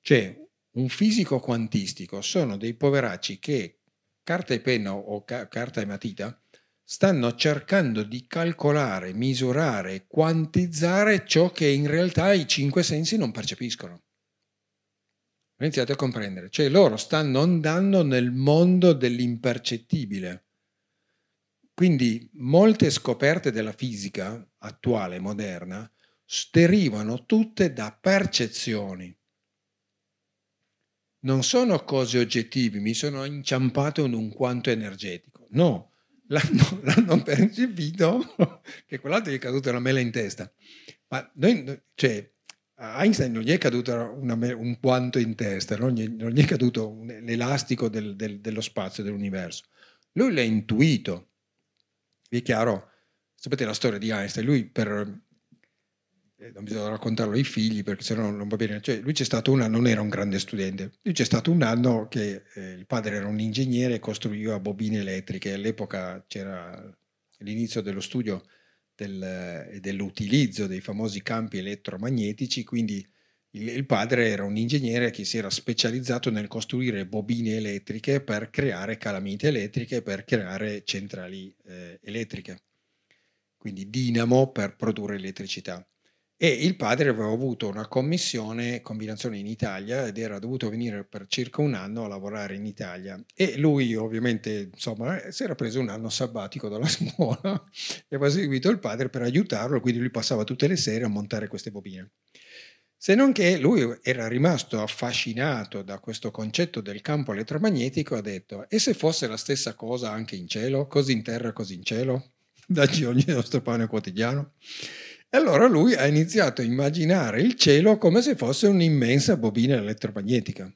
Cioè, un fisico quantistico sono dei poveracci che carta e penna o ca- carta e matita stanno cercando di calcolare, misurare, quantizzare ciò che in realtà i cinque sensi non percepiscono. Iniziate a comprendere, cioè loro stanno andando nel mondo dell'impercettibile. Quindi molte scoperte della fisica attuale, moderna, derivano tutte da percezioni. Non sono cose oggettive, mi sono inciampato in un quanto energetico. No, l'hanno, l'hanno percepito che quell'altro gli è caduta una mela in testa. Ma noi, cioè, Einstein non gli è caduto una, un quanto in testa, non gli, non gli è caduto un, l'elastico del, del, dello spazio, dell'universo. Lui l'ha intuito. Vi è chiaro? Sapete la storia di Einstein? Lui per... Eh, non bisogna raccontarlo ai figli perché sennò non va bene. Cioè, lui c'è stato un anno, non era un grande studente. Lui c'è stato un anno che eh, il padre era un ingegnere e costruiva bobine elettriche. All'epoca c'era l'inizio dello studio del, eh, dell'utilizzo dei famosi campi elettromagnetici, quindi il, il padre era un ingegnere che si era specializzato nel costruire bobine elettriche per creare calamite elettriche, per creare centrali eh, elettriche, quindi dinamo per produrre elettricità e il padre aveva avuto una commissione, combinazione in Italia ed era dovuto venire per circa un anno a lavorare in Italia e lui ovviamente insomma eh, si era preso un anno sabbatico dalla scuola e aveva seguito il padre per aiutarlo, quindi lui passava tutte le sere a montare queste bobine. Se non che lui era rimasto affascinato da questo concetto del campo elettromagnetico ha detto e se fosse la stessa cosa anche in cielo, così in terra, così in cielo, dacci ogni nostro pane quotidiano. E allora lui ha iniziato a immaginare il cielo come se fosse un'immensa bobina elettromagnetica.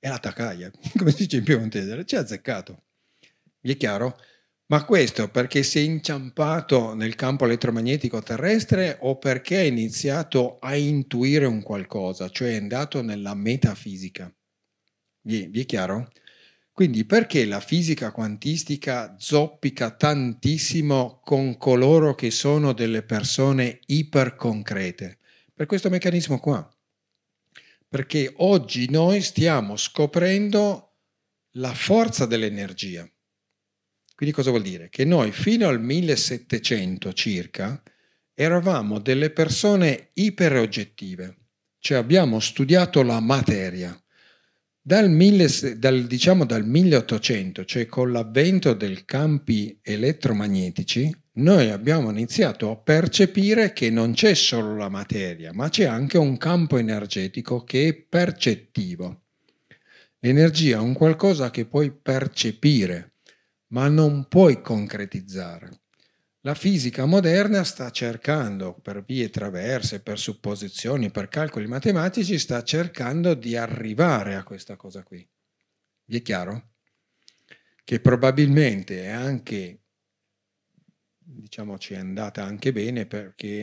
E la tacaglia, come si dice in piemontese, ci ha azzeccato. Vi è chiaro? Ma questo perché si è inciampato nel campo elettromagnetico terrestre o perché ha iniziato a intuire un qualcosa, cioè è andato nella metafisica? Vi, è chiaro? Quindi perché la fisica quantistica zoppica tantissimo con coloro che sono delle persone iperconcrete? Per questo meccanismo qua. Perché oggi noi stiamo scoprendo la forza dell'energia. Quindi cosa vuol dire? Che noi fino al 1700 circa eravamo delle persone iperoggettive, cioè abbiamo studiato la materia dal, mille, dal, diciamo dal 1800, cioè con l'avvento dei campi elettromagnetici, noi abbiamo iniziato a percepire che non c'è solo la materia, ma c'è anche un campo energetico che è percettivo. L'energia è un qualcosa che puoi percepire, ma non puoi concretizzare. La fisica moderna sta cercando, per vie traverse, per supposizioni, per calcoli matematici, sta cercando di arrivare a questa cosa qui. Vi è chiaro? Che probabilmente è anche, diciamo, ci è andata anche bene perché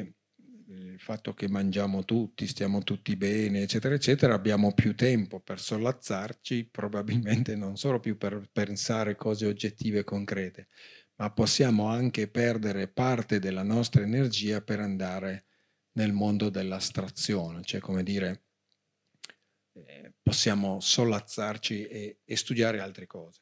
eh, il fatto che mangiamo tutti, stiamo tutti bene, eccetera, eccetera, abbiamo più tempo per sollazzarci, probabilmente non solo più per pensare cose oggettive e concrete, ma possiamo anche perdere parte della nostra energia per andare nel mondo dell'astrazione, cioè come dire eh, possiamo sollazzarci e, e studiare altre cose.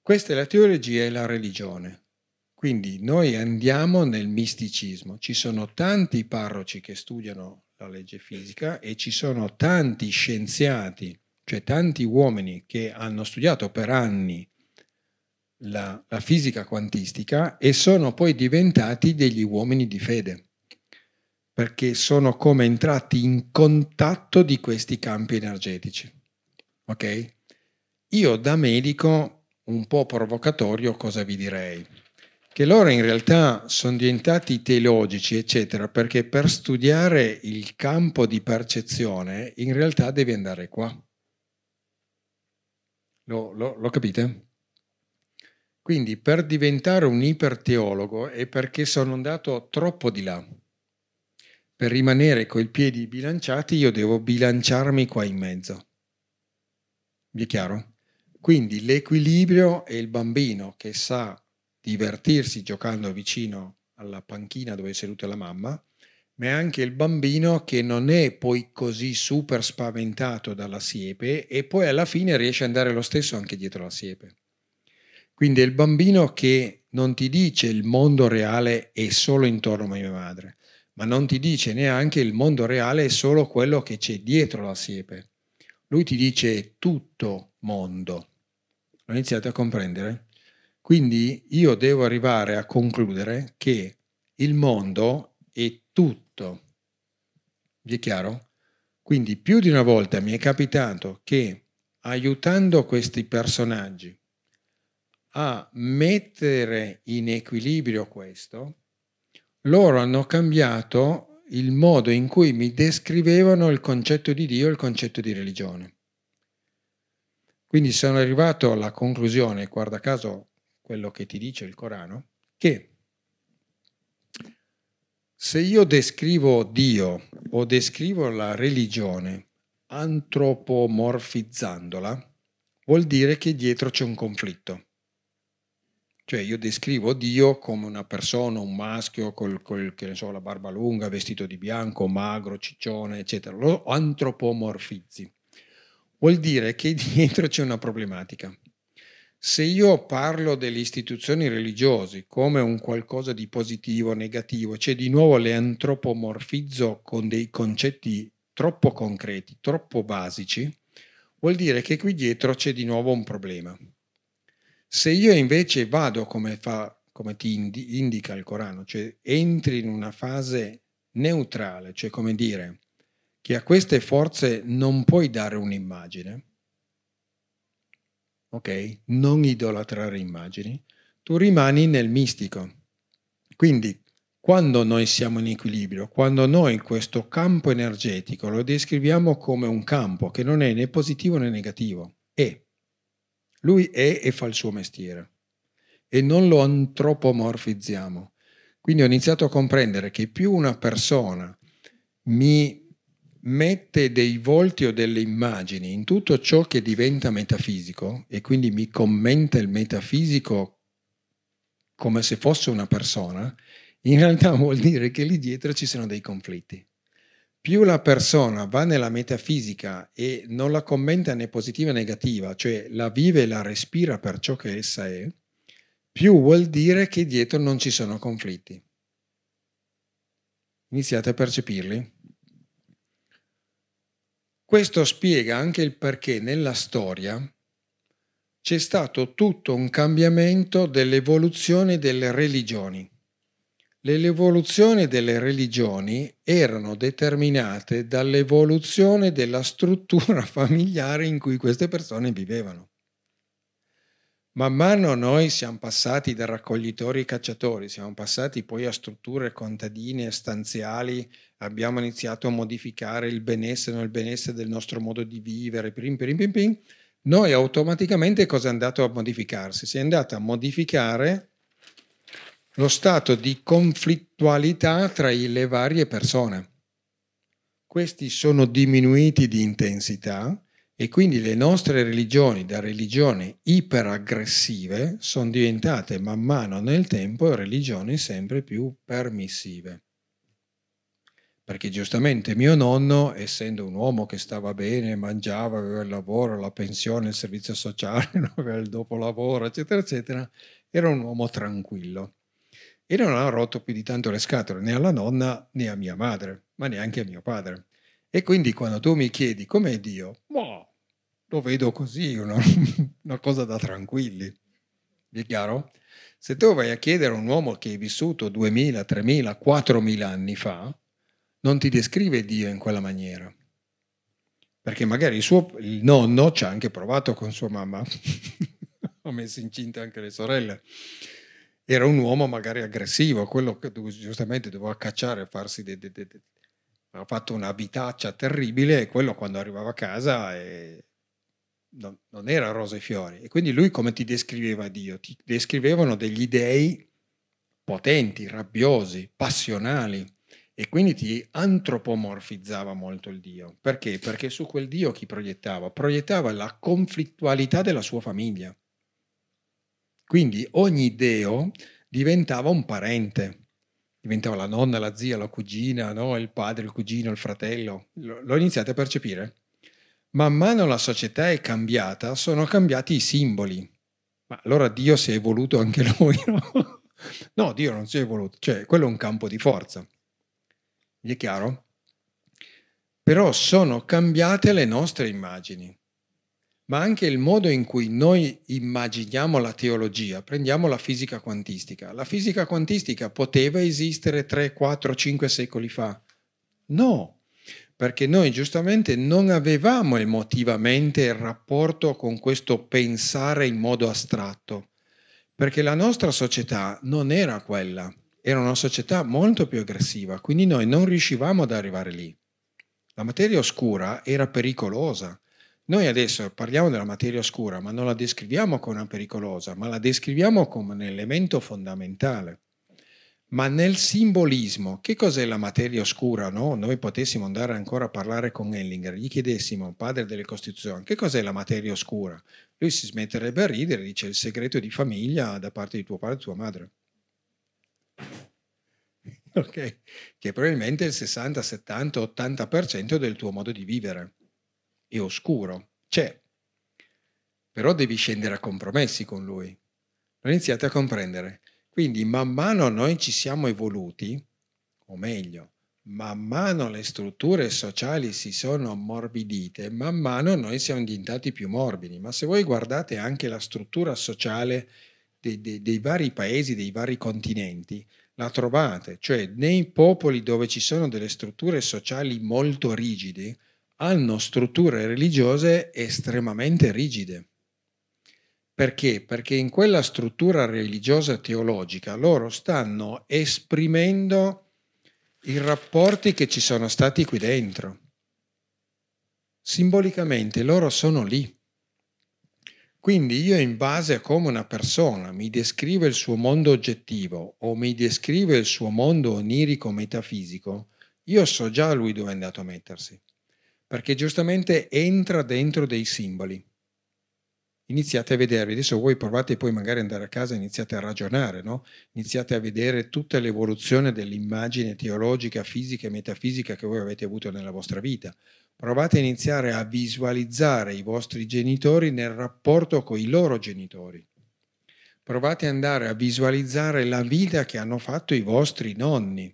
Questa è la teologia e la religione. Quindi noi andiamo nel misticismo. Ci sono tanti parroci che studiano la legge fisica e ci sono tanti scienziati, cioè tanti uomini che hanno studiato per anni la, la fisica quantistica e sono poi diventati degli uomini di fede, perché sono come entrati in contatto di questi campi energetici. Ok? Io da medico, un po' provocatorio, cosa vi direi? Che loro in realtà sono diventati teologici, eccetera, perché per studiare il campo di percezione in realtà devi andare qua. Lo, lo, lo capite? Quindi per diventare un iperteologo è perché sono andato troppo di là. Per rimanere coi piedi bilanciati io devo bilanciarmi qua in mezzo. Vi è chiaro? Quindi l'equilibrio è il bambino che sa divertirsi giocando vicino alla panchina dove è seduta la mamma, ma è anche il bambino che non è poi così super spaventato dalla siepe e poi alla fine riesce ad andare lo stesso anche dietro la siepe. Quindi è il bambino che non ti dice il mondo reale è solo intorno a mia madre, ma non ti dice neanche il mondo reale è solo quello che c'è dietro la siepe. Lui ti dice tutto mondo. Lo iniziate a comprendere? Quindi io devo arrivare a concludere che il mondo è tutto. Vi è chiaro? Quindi più di una volta mi è capitato che aiutando questi personaggi a mettere in equilibrio questo, loro hanno cambiato il modo in cui mi descrivevano il concetto di Dio e il concetto di religione. Quindi sono arrivato alla conclusione, guarda caso quello che ti dice il Corano, che se io descrivo Dio o descrivo la religione antropomorfizzandola, vuol dire che dietro c'è un conflitto. Cioè io descrivo Dio come una persona, un maschio con so, la barba lunga, vestito di bianco, magro, ciccione, eccetera. Lo antropomorfizzi. Vuol dire che dietro c'è una problematica. Se io parlo delle istituzioni religiose come un qualcosa di positivo, negativo, cioè di nuovo le antropomorfizzo con dei concetti troppo concreti, troppo basici, vuol dire che qui dietro c'è di nuovo un problema. Se io invece vado come, fa, come ti indi, indica il Corano, cioè entri in una fase neutrale, cioè come dire che a queste forze non puoi dare un'immagine, ok? Non idolatrare immagini, tu rimani nel mistico. Quindi quando noi siamo in equilibrio, quando noi questo campo energetico lo descriviamo come un campo che non è né positivo né negativo, è lui è e fa il suo mestiere e non lo antropomorfizziamo. Quindi ho iniziato a comprendere che più una persona mi mette dei volti o delle immagini in tutto ciò che diventa metafisico e quindi mi commenta il metafisico come se fosse una persona, in realtà vuol dire che lì dietro ci sono dei conflitti più la persona va nella metafisica e non la commenta né positiva né negativa, cioè la vive e la respira per ciò che essa è, più vuol dire che dietro non ci sono conflitti. Iniziate a percepirli? Questo spiega anche il perché nella storia c'è stato tutto un cambiamento dell'evoluzione delle religioni. L'evoluzione delle religioni erano determinate dall'evoluzione della struttura familiare in cui queste persone vivevano. Man mano noi siamo passati da raccoglitori e cacciatori, siamo passati poi a strutture contadine, e stanziali, abbiamo iniziato a modificare il benessere, non il benessere del nostro modo di vivere, pim, pim, pim, pim. Noi automaticamente cosa è andato a modificarsi? Si è andato a modificare lo stato di conflittualità tra le varie persone. Questi sono diminuiti di intensità e quindi le nostre religioni da religioni iperaggressive sono diventate man mano nel tempo religioni sempre più permissive perché giustamente mio nonno, essendo un uomo che stava bene, mangiava, aveva il lavoro, la pensione, il servizio sociale, aveva il dopolavoro, eccetera, eccetera, era un uomo tranquillo e non ha rotto più di tanto le scatole né alla nonna né a mia madre, ma neanche a mio padre. E quindi quando tu mi chiedi com'è Dio, ma lo vedo così, una, una cosa da tranquilli. Vi è chiaro? Se tu vai a chiedere a un uomo che è vissuto 2000, 3000, 4000 anni fa, non ti descrive Dio in quella maniera. Perché magari il, suo, il nonno ci ha anche provato con sua mamma, ho messo incinta anche le sorelle era un uomo magari aggressivo, quello che giustamente doveva cacciare, farsi de, de, de, ha fatto una vitaccia terribile e quello quando arrivava a casa eh, non, non, era rose e fiori. E quindi lui come ti descriveva Dio? Ti descrivevano degli dei potenti, rabbiosi, passionali e quindi ti antropomorfizzava molto il Dio. Perché? Perché su quel Dio chi proiettava? Proiettava la conflittualità della sua famiglia. Quindi ogni deo diventava un parente, diventava la nonna, la zia, la cugina, no? il padre, il cugino, il fratello. lo iniziate a percepire. Man mano la società è cambiata, sono cambiati i simboli. Ma allora Dio si è evoluto anche lui, no? no, Dio non si è evoluto, cioè quello è un campo di forza. Vi è chiaro? Però sono cambiate le nostre immagini ma anche il modo in cui noi immaginiamo la teologia. Prendiamo la fisica quantistica. La fisica quantistica poteva esistere 3, 4, 5 secoli fa? No, perché noi giustamente non avevamo emotivamente il rapporto con questo pensare in modo astratto, perché la nostra società non era quella, era una società molto più aggressiva, quindi noi non riuscivamo ad arrivare lì. La materia oscura era pericolosa noi adesso parliamo della materia oscura, ma non la descriviamo come una pericolosa, ma la descriviamo come un elemento fondamentale. Ma nel simbolismo, che cos'è la materia oscura? No? Noi potessimo andare ancora a parlare con Ellinger, gli chiedessimo, padre delle Costituzioni, che cos'è la materia oscura? Lui si smetterebbe a ridere, dice il segreto di famiglia da parte di tuo padre e tua madre. Ok? Che probabilmente è il 60, 70, 80% del tuo modo di vivere e oscuro. C'è, però devi scendere a compromessi con lui. Lo iniziate a comprendere. Quindi man mano noi ci siamo evoluti, o meglio, man mano le strutture sociali si sono ammorbidite, man mano noi siamo diventati più morbidi. Ma se voi guardate anche la struttura sociale dei, dei, dei vari paesi, dei vari continenti, la trovate, cioè nei popoli dove ci sono delle strutture sociali molto rigide, hanno strutture religiose estremamente rigide. Perché? Perché in quella struttura religiosa teologica loro stanno esprimendo i rapporti che ci sono stati qui dentro. Simbolicamente loro sono lì. Quindi io in base a come una persona mi descrive il suo mondo oggettivo o mi descrive il suo mondo onirico metafisico, io so già lui dove è andato a mettersi perché giustamente entra dentro dei simboli. Iniziate a vedervi, adesso voi provate poi magari andare a casa e iniziate a ragionare, no? iniziate a vedere tutta l'evoluzione dell'immagine teologica, fisica e metafisica che voi avete avuto nella vostra vita. Provate a iniziare a visualizzare i vostri genitori nel rapporto con i loro genitori. Provate ad andare a visualizzare la vita che hanno fatto i vostri nonni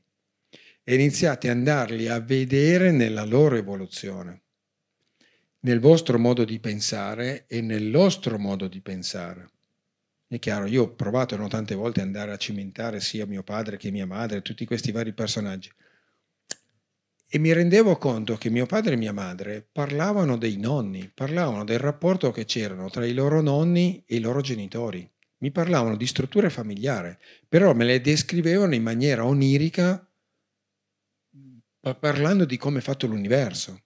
e iniziate a andarli a vedere nella loro evoluzione, nel vostro modo di pensare e nel nostro modo di pensare. È chiaro, io ho provato no, tante volte ad andare a cimentare sia mio padre che mia madre, tutti questi vari personaggi. E mi rendevo conto che mio padre e mia madre parlavano dei nonni, parlavano del rapporto che c'erano tra i loro nonni e i loro genitori. Mi parlavano di strutture familiare, però me le descrivevano in maniera onirica parlando di come è fatto l'universo.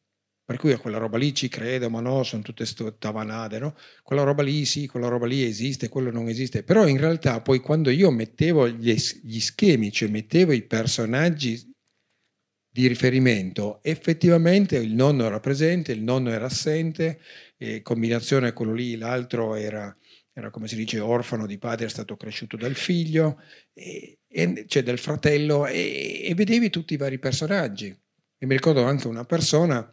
Per cui a quella roba lì ci credo, ma no, sono tutte sto tavanade, no? Quella roba lì sì, quella roba lì esiste, quello non esiste. Però in realtà poi quando io mettevo gli, gli schemi, cioè mettevo i personaggi di riferimento, effettivamente il nonno era presente, il nonno era assente, e combinazione quello lì, l'altro era, era, come si dice, orfano di padre, è stato cresciuto dal figlio. E, e, cioè del fratello, e, e vedevi tutti i vari personaggi. E mi ricordo anche una persona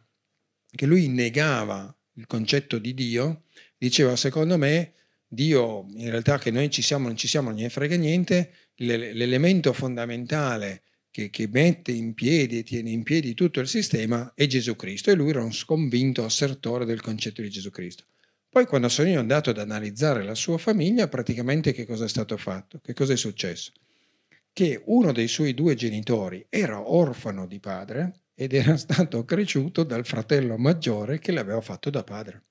che lui negava il concetto di Dio, diceva secondo me Dio in realtà che noi ci siamo, non ci siamo, non ne frega niente, l'elemento fondamentale che, che, mette in piedi e tiene in piedi tutto il sistema è Gesù Cristo e lui era un sconvinto assertore del concetto di Gesù Cristo. Poi quando sono io andato ad analizzare la sua famiglia, praticamente che cosa è stato fatto? Che cosa è successo? che uno dei suoi due genitori era orfano di padre ed era stato cresciuto dal fratello maggiore che l'aveva fatto da padre.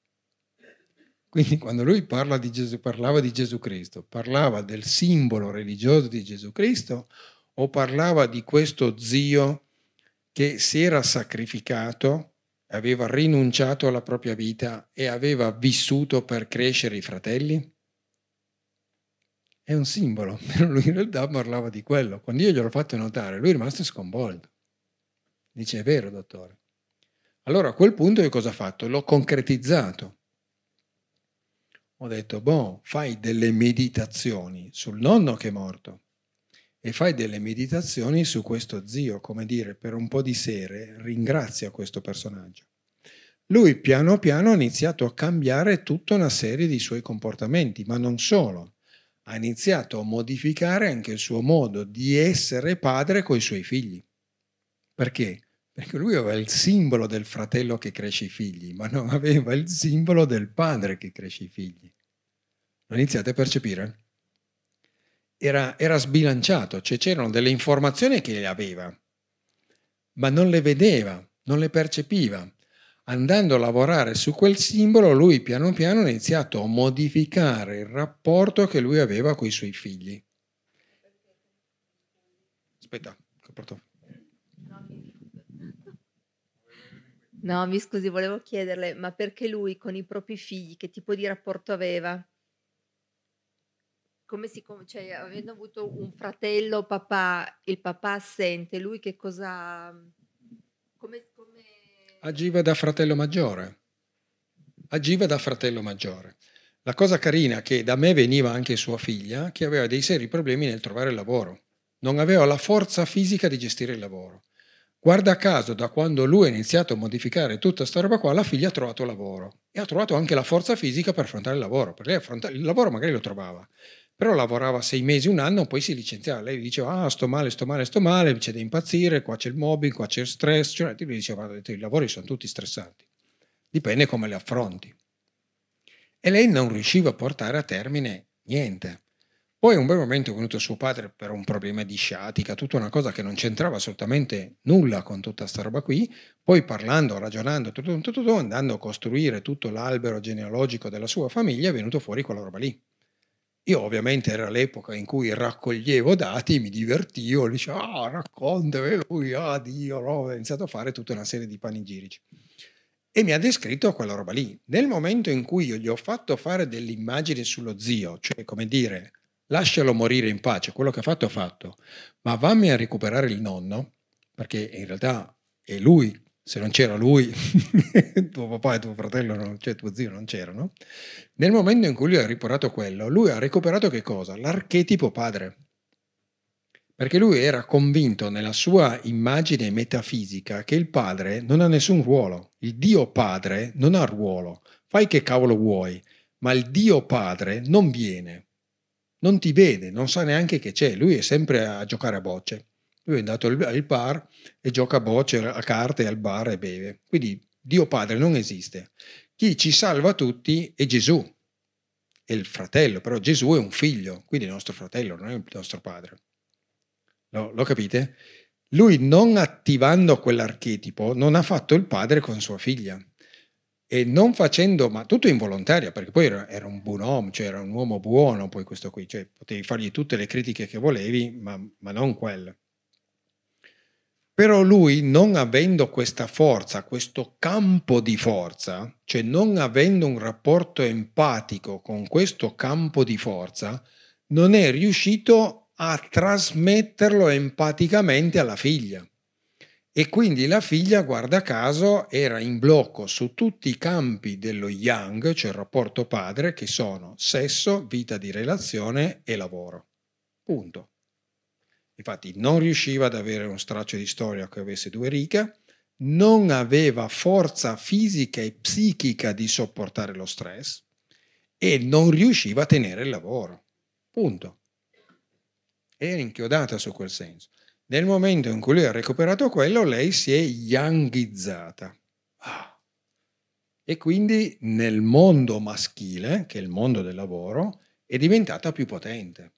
Quindi quando lui parla di Gesù, parlava di Gesù Cristo, parlava del simbolo religioso di Gesù Cristo o parlava di questo zio che si era sacrificato, aveva rinunciato alla propria vita e aveva vissuto per crescere i fratelli? è un simbolo, però lui in realtà parlava di quello. Quando io gliel'ho fatto notare, lui è rimasto sconvolto. Dice, è vero, dottore. Allora a quel punto io cosa ho fatto? L'ho concretizzato. Ho detto, boh, fai delle meditazioni sul nonno che è morto e fai delle meditazioni su questo zio, come dire, per un po' di sere ringrazia questo personaggio. Lui piano piano ha iniziato a cambiare tutta una serie di suoi comportamenti, ma non solo ha iniziato a modificare anche il suo modo di essere padre coi suoi figli. Perché? Perché lui aveva il simbolo del fratello che cresce i figli, ma non aveva il simbolo del padre che cresce i figli. Lo iniziate a percepire? Era, era sbilanciato, cioè c'erano delle informazioni che aveva, ma non le vedeva, non le percepiva, andando a lavorare su quel simbolo, lui piano piano ha iniziato a modificare il rapporto che lui aveva con i suoi figli. Aspetta, ho portato. No, mi scusi, volevo chiederle, ma perché lui con i propri figli che tipo di rapporto aveva? Come si, cioè, avendo avuto un fratello, papà, il papà assente, lui che cosa... Come, agiva da fratello maggiore. Agiva da fratello maggiore. La cosa carina è che da me veniva anche sua figlia, che aveva dei seri problemi nel trovare il lavoro. Non aveva la forza fisica di gestire il lavoro. Guarda caso, da quando lui ha iniziato a modificare tutta questa roba qua, la figlia ha trovato lavoro e ha trovato anche la forza fisica per affrontare il lavoro, perché affronta- il lavoro magari lo trovava, però lavorava sei mesi, un anno, poi si licenziava. Lei diceva, ah, sto male, sto male, sto male, c'è da impazzire, qua c'è il mobbing, qua c'è il stress. Cioè, lui diceva, i lavori sono tutti stressanti. Dipende come li affronti. E lei non riusciva a portare a termine niente. Poi un bel momento è venuto suo padre per un problema di sciatica, tutta una cosa che non c'entrava assolutamente nulla con tutta questa roba qui. Poi parlando, ragionando, tutto, tutto, tutto, andando a costruire tutto l'albero genealogico della sua famiglia, è venuto fuori quella roba lì. Io ovviamente era l'epoca in cui raccoglievo dati, mi divertivo, dicevo, ah, raccontami lui, ah, Dio, no. ho iniziato a fare tutta una serie di panigirici. E mi ha descritto quella roba lì. Nel momento in cui io gli ho fatto fare delle immagini sullo zio, cioè come dire, lascialo morire in pace, quello che ha fatto ha fatto, ma vammi a recuperare il nonno, perché in realtà è lui se non c'era lui, tuo papà e tuo fratello, non, cioè tuo zio non c'erano, nel momento in cui lui ha riparato quello, lui ha recuperato che cosa? L'archetipo padre. Perché lui era convinto nella sua immagine metafisica che il padre non ha nessun ruolo, il Dio padre non ha ruolo, fai che cavolo vuoi, ma il Dio padre non viene, non ti vede, non sa neanche che c'è, lui è sempre a giocare a bocce. Lui è andato al, bar e gioca a bocce, a carte, al bar e beve. Quindi Dio Padre non esiste. Chi ci salva tutti è Gesù, è il fratello, però Gesù è un figlio, quindi è il nostro fratello, non è il nostro padre. No, lo capite? Lui non attivando quell'archetipo non ha fatto il padre con sua figlia e non facendo, ma tutto involontario, perché poi era, era, un buon uomo, cioè era un uomo buono poi questo qui, cioè potevi fargli tutte le critiche che volevi, ma, ma non quello. Però lui, non avendo questa forza, questo campo di forza, cioè non avendo un rapporto empatico con questo campo di forza, non è riuscito a trasmetterlo empaticamente alla figlia. E quindi la figlia, guarda caso, era in blocco su tutti i campi dello yang, cioè il rapporto padre, che sono sesso, vita di relazione e lavoro. Punto. Infatti non riusciva ad avere uno straccio di storia che avesse due righe, non aveva forza fisica e psichica di sopportare lo stress e non riusciva a tenere il lavoro. Punto. Era inchiodata su quel senso. Nel momento in cui lui ha recuperato quello, lei si è yangizzata. Ah. E quindi nel mondo maschile, che è il mondo del lavoro, è diventata più potente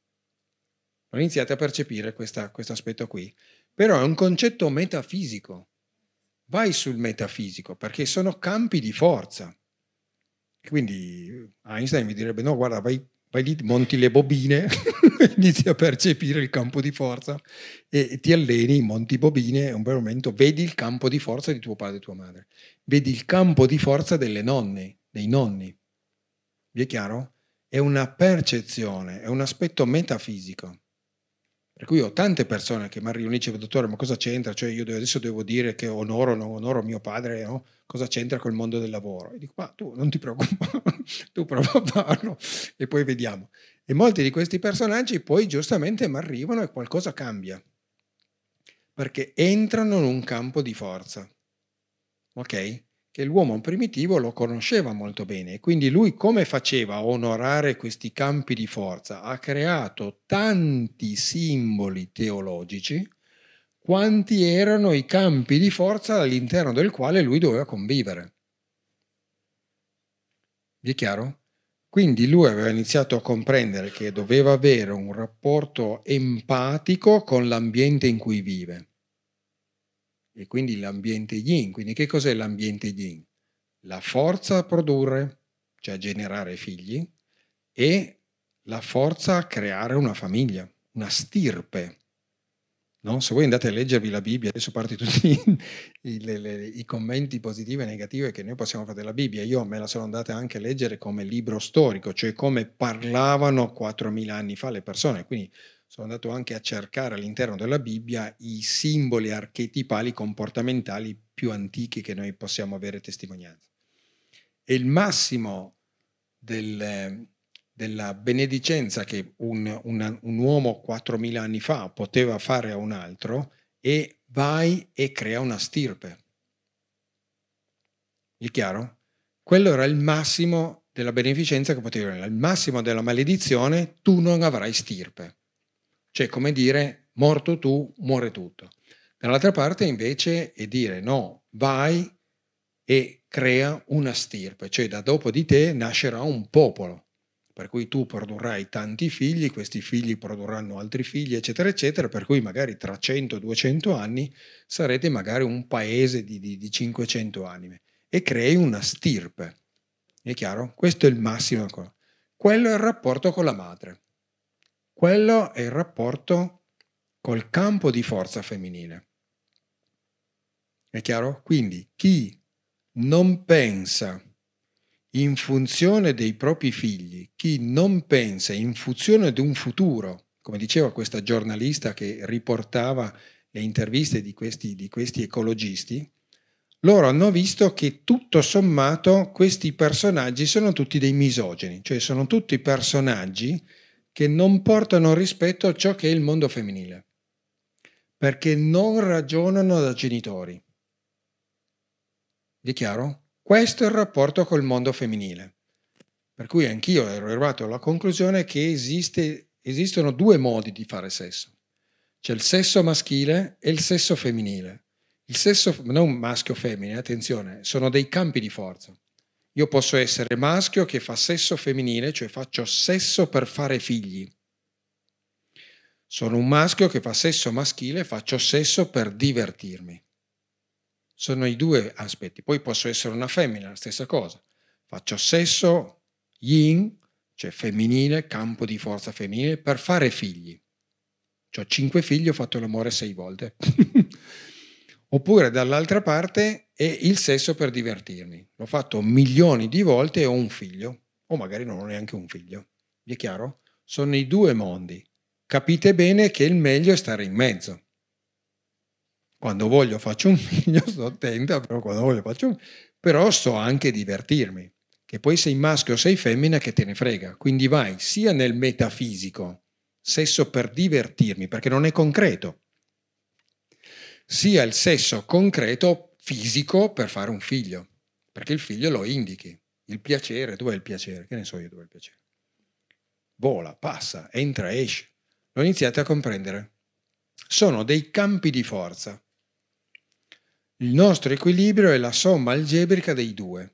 ho iniziato a percepire questo aspetto qui. Però è un concetto metafisico. Vai sul metafisico perché sono campi di forza. Quindi eh, Einstein mi direbbe: no, guarda, vai, vai lì, monti le bobine, inizi a percepire il campo di forza e ti alleni, monti bobine è un bel momento vedi il campo di forza di tuo padre e tua madre, vedi il campo di forza delle nonne, dei nonni. Vi è chiaro? È una percezione, è un aspetto metafisico. Per cui ho tante persone che mi riuniscono e dottore, ma cosa c'entra? Cioè io adesso devo dire che onoro o non onoro mio padre, no? cosa c'entra col mondo del lavoro? E dico, ma tu non ti preoccupare, tu prova a farlo e poi vediamo. E molti di questi personaggi poi giustamente mi arrivano e qualcosa cambia, perché entrano in un campo di forza. Ok? che l'uomo primitivo lo conosceva molto bene, quindi lui come faceva a onorare questi campi di forza? Ha creato tanti simboli teologici quanti erano i campi di forza all'interno del quale lui doveva convivere. Vi è chiaro? Quindi lui aveva iniziato a comprendere che doveva avere un rapporto empatico con l'ambiente in cui vive e quindi l'ambiente yin. Quindi che cos'è l'ambiente yin? La forza a produrre, cioè a generare figli, e la forza a creare una famiglia, una stirpe. No? Se voi andate a leggervi la Bibbia, adesso parte tutti i, le, le, i commenti positivi e negativi che noi possiamo fare della Bibbia, io me la sono andata anche a leggere come libro storico, cioè come parlavano 4.000 anni fa le persone, quindi sono andato anche a cercare all'interno della Bibbia i simboli archetipali comportamentali più antichi che noi possiamo avere testimonianza. E il massimo del, della benedicenza che un, un, un uomo 4.000 anni fa poteva fare a un altro è vai e crea una stirpe. È chiaro? Quello era il massimo della beneficenza che potevi avere. Al massimo della maledizione tu non avrai stirpe. Cioè, come dire, morto tu, muore tutto. Dall'altra parte invece è dire no, vai e crea una stirpe, cioè da dopo di te nascerà un popolo, per cui tu produrrai tanti figli, questi figli produrranno altri figli, eccetera, eccetera, per cui magari tra 100-200 anni sarete magari un paese di, di, di 500 anime e crei una stirpe. È chiaro? Questo è il massimo. Quello è il rapporto con la madre. Quello è il rapporto col campo di forza femminile. È chiaro? Quindi chi non pensa in funzione dei propri figli, chi non pensa in funzione di un futuro, come diceva questa giornalista che riportava le interviste di questi, di questi ecologisti, loro hanno visto che tutto sommato questi personaggi sono tutti dei misogeni, cioè sono tutti personaggi che non portano rispetto a ciò che è il mondo femminile, perché non ragionano da genitori. Dichiaro? Questo è il rapporto col mondo femminile. Per cui anch'io ero arrivato alla conclusione che esiste, esistono due modi di fare sesso. C'è il sesso maschile e il sesso femminile. Il sesso, non maschio-femmine, attenzione, sono dei campi di forza. Io posso essere maschio che fa sesso femminile, cioè faccio sesso per fare figli. Sono un maschio che fa sesso maschile, faccio sesso per divertirmi. Sono i due aspetti. Poi posso essere una femmina, la stessa cosa. Faccio sesso yin, cioè femminile, campo di forza femminile, per fare figli. ho cioè, cinque figli, ho fatto l'amore sei volte. Oppure dall'altra parte è il sesso per divertirmi. L'ho fatto milioni di volte e ho un figlio, o magari non ho neanche un figlio. Vi è chiaro? Sono i due mondi. Capite bene che il meglio è stare in mezzo. Quando voglio faccio un figlio, sto attenta, però quando voglio faccio un Però so anche divertirmi che poi sei maschio o sei femmina che te ne frega. Quindi vai sia nel metafisico, sesso per divertirmi, perché non è concreto sia il sesso concreto fisico per fare un figlio, perché il figlio lo indichi. Il piacere, dov'è il piacere? Che ne so io dove è il piacere? Vola, passa, entra, esce. Lo iniziate a comprendere. Sono dei campi di forza. Il nostro equilibrio è la somma algebrica dei due.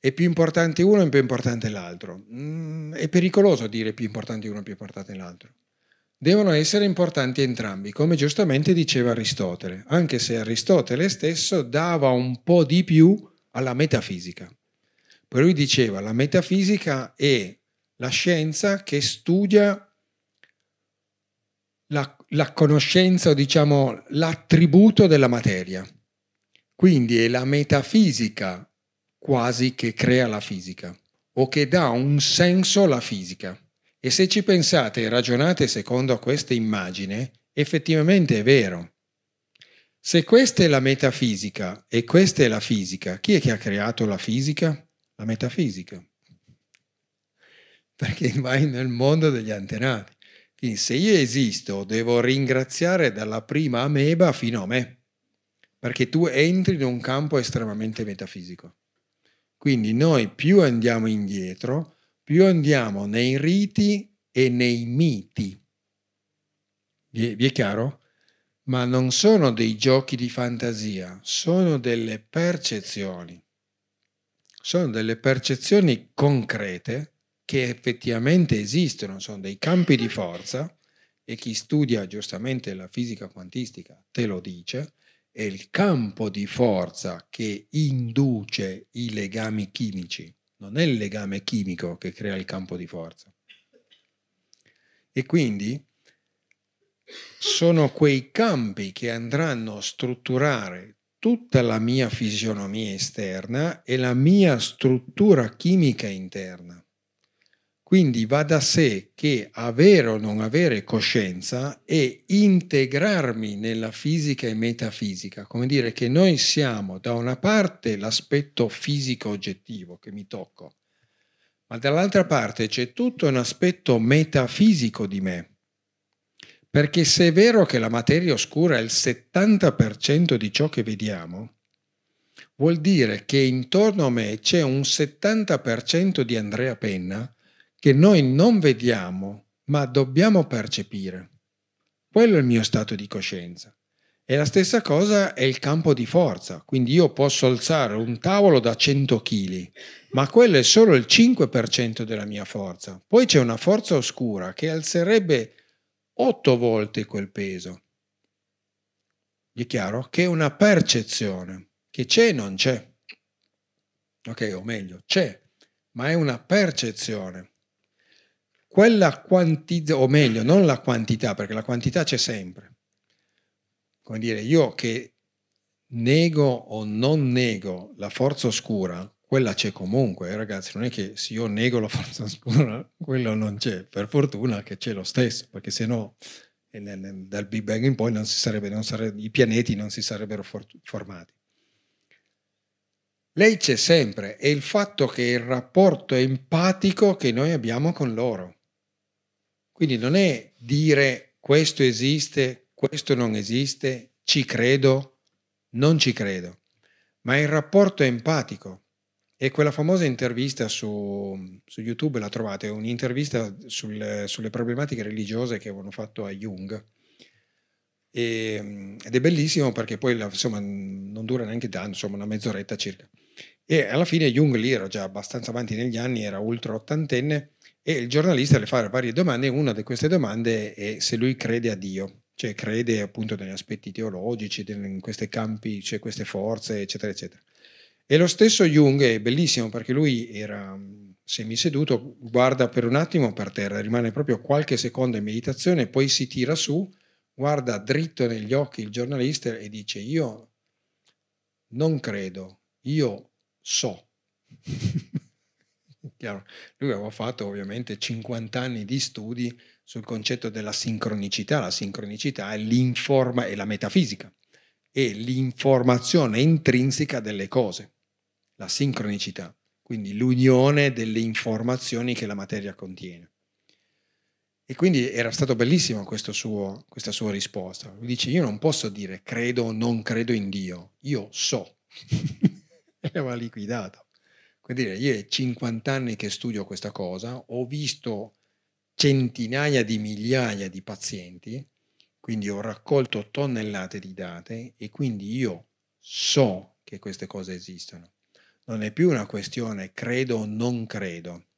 È più importante uno e più importante l'altro. Mm, è pericoloso dire più importante uno e più importante l'altro devono essere importanti entrambi, come giustamente diceva Aristotele, anche se Aristotele stesso dava un po' di più alla metafisica. Poi lui diceva la metafisica è la scienza che studia la, la conoscenza o diciamo l'attributo della materia. Quindi è la metafisica quasi che crea la fisica o che dà un senso alla fisica. E se ci pensate e ragionate secondo questa immagine, effettivamente è vero. Se questa è la metafisica e questa è la fisica, chi è che ha creato la fisica? La metafisica. Perché vai nel mondo degli antenati. Quindi se io esisto, devo ringraziare dalla prima ameba fino a me, perché tu entri in un campo estremamente metafisico. Quindi noi più andiamo indietro, più andiamo nei riti e nei miti. Vi è chiaro? Ma non sono dei giochi di fantasia, sono delle percezioni. Sono delle percezioni concrete che effettivamente esistono, sono dei campi di forza e chi studia giustamente la fisica quantistica te lo dice, è il campo di forza che induce i legami chimici non è il legame chimico che crea il campo di forza. E quindi sono quei campi che andranno a strutturare tutta la mia fisionomia esterna e la mia struttura chimica interna. Quindi va da sé che avere o non avere coscienza e integrarmi nella fisica e metafisica, come dire che noi siamo da una parte l'aspetto fisico oggettivo che mi tocco, ma dall'altra parte c'è tutto un aspetto metafisico di me. Perché se è vero che la materia oscura è il 70% di ciò che vediamo, vuol dire che intorno a me c'è un 70% di Andrea Penna che noi non vediamo ma dobbiamo percepire. Quello è il mio stato di coscienza. E la stessa cosa è il campo di forza, quindi io posso alzare un tavolo da 100 kg, ma quello è solo il 5% della mia forza. Poi c'è una forza oscura che alzerebbe 8 volte quel peso. È chiaro? Che è una percezione, che c'è e non c'è. Ok, o meglio, c'è, ma è una percezione quella quantità, o meglio, non la quantità, perché la quantità c'è sempre. Come dire, io che nego o non nego la forza oscura, quella c'è comunque, eh, ragazzi, non è che se io nego la forza oscura, quello non c'è, per fortuna che c'è lo stesso, perché se no eh, dal Big Bang in poi non si sarebbe, non sarebbe, i pianeti non si sarebbero for, formati. Lei c'è sempre, è il fatto che il rapporto empatico che noi abbiamo con loro. Quindi non è dire questo esiste, questo non esiste, ci credo, non ci credo, ma il rapporto è empatico. E quella famosa intervista su, su YouTube la trovate, un'intervista sul, sulle problematiche religiose che avevano fatto a Jung. E, ehm, ed è bellissimo perché poi insomma, non dura neanche tanto, insomma una mezz'oretta circa. E alla fine Jung lì era già abbastanza avanti negli anni, era ultra ottantenne e il giornalista le fa varie domande e una di queste domande è se lui crede a Dio, cioè crede appunto negli aspetti teologici, in questi campi, cioè queste forze, eccetera, eccetera. E lo stesso Jung è bellissimo perché lui era mm, semiseduto, guarda per un attimo per terra, rimane proprio qualche secondo in meditazione, poi si tira su, guarda dritto negli occhi il giornalista e dice io non credo, io so. Chiaro. Lui aveva fatto ovviamente 50 anni di studi sul concetto della sincronicità. La sincronicità è, l'informa- e la metafisica, è l'informazione intrinseca delle cose, la sincronicità, quindi l'unione delle informazioni che la materia contiene. E quindi era stato bellissimo questo suo, questa sua risposta. Lui dice, io non posso dire credo o non credo in Dio, io so. e l'aveva liquidato come dire, io ho 50 anni che studio questa cosa, ho visto centinaia di migliaia di pazienti, quindi ho raccolto tonnellate di date e quindi io so che queste cose esistono. Non è più una questione credo o non credo.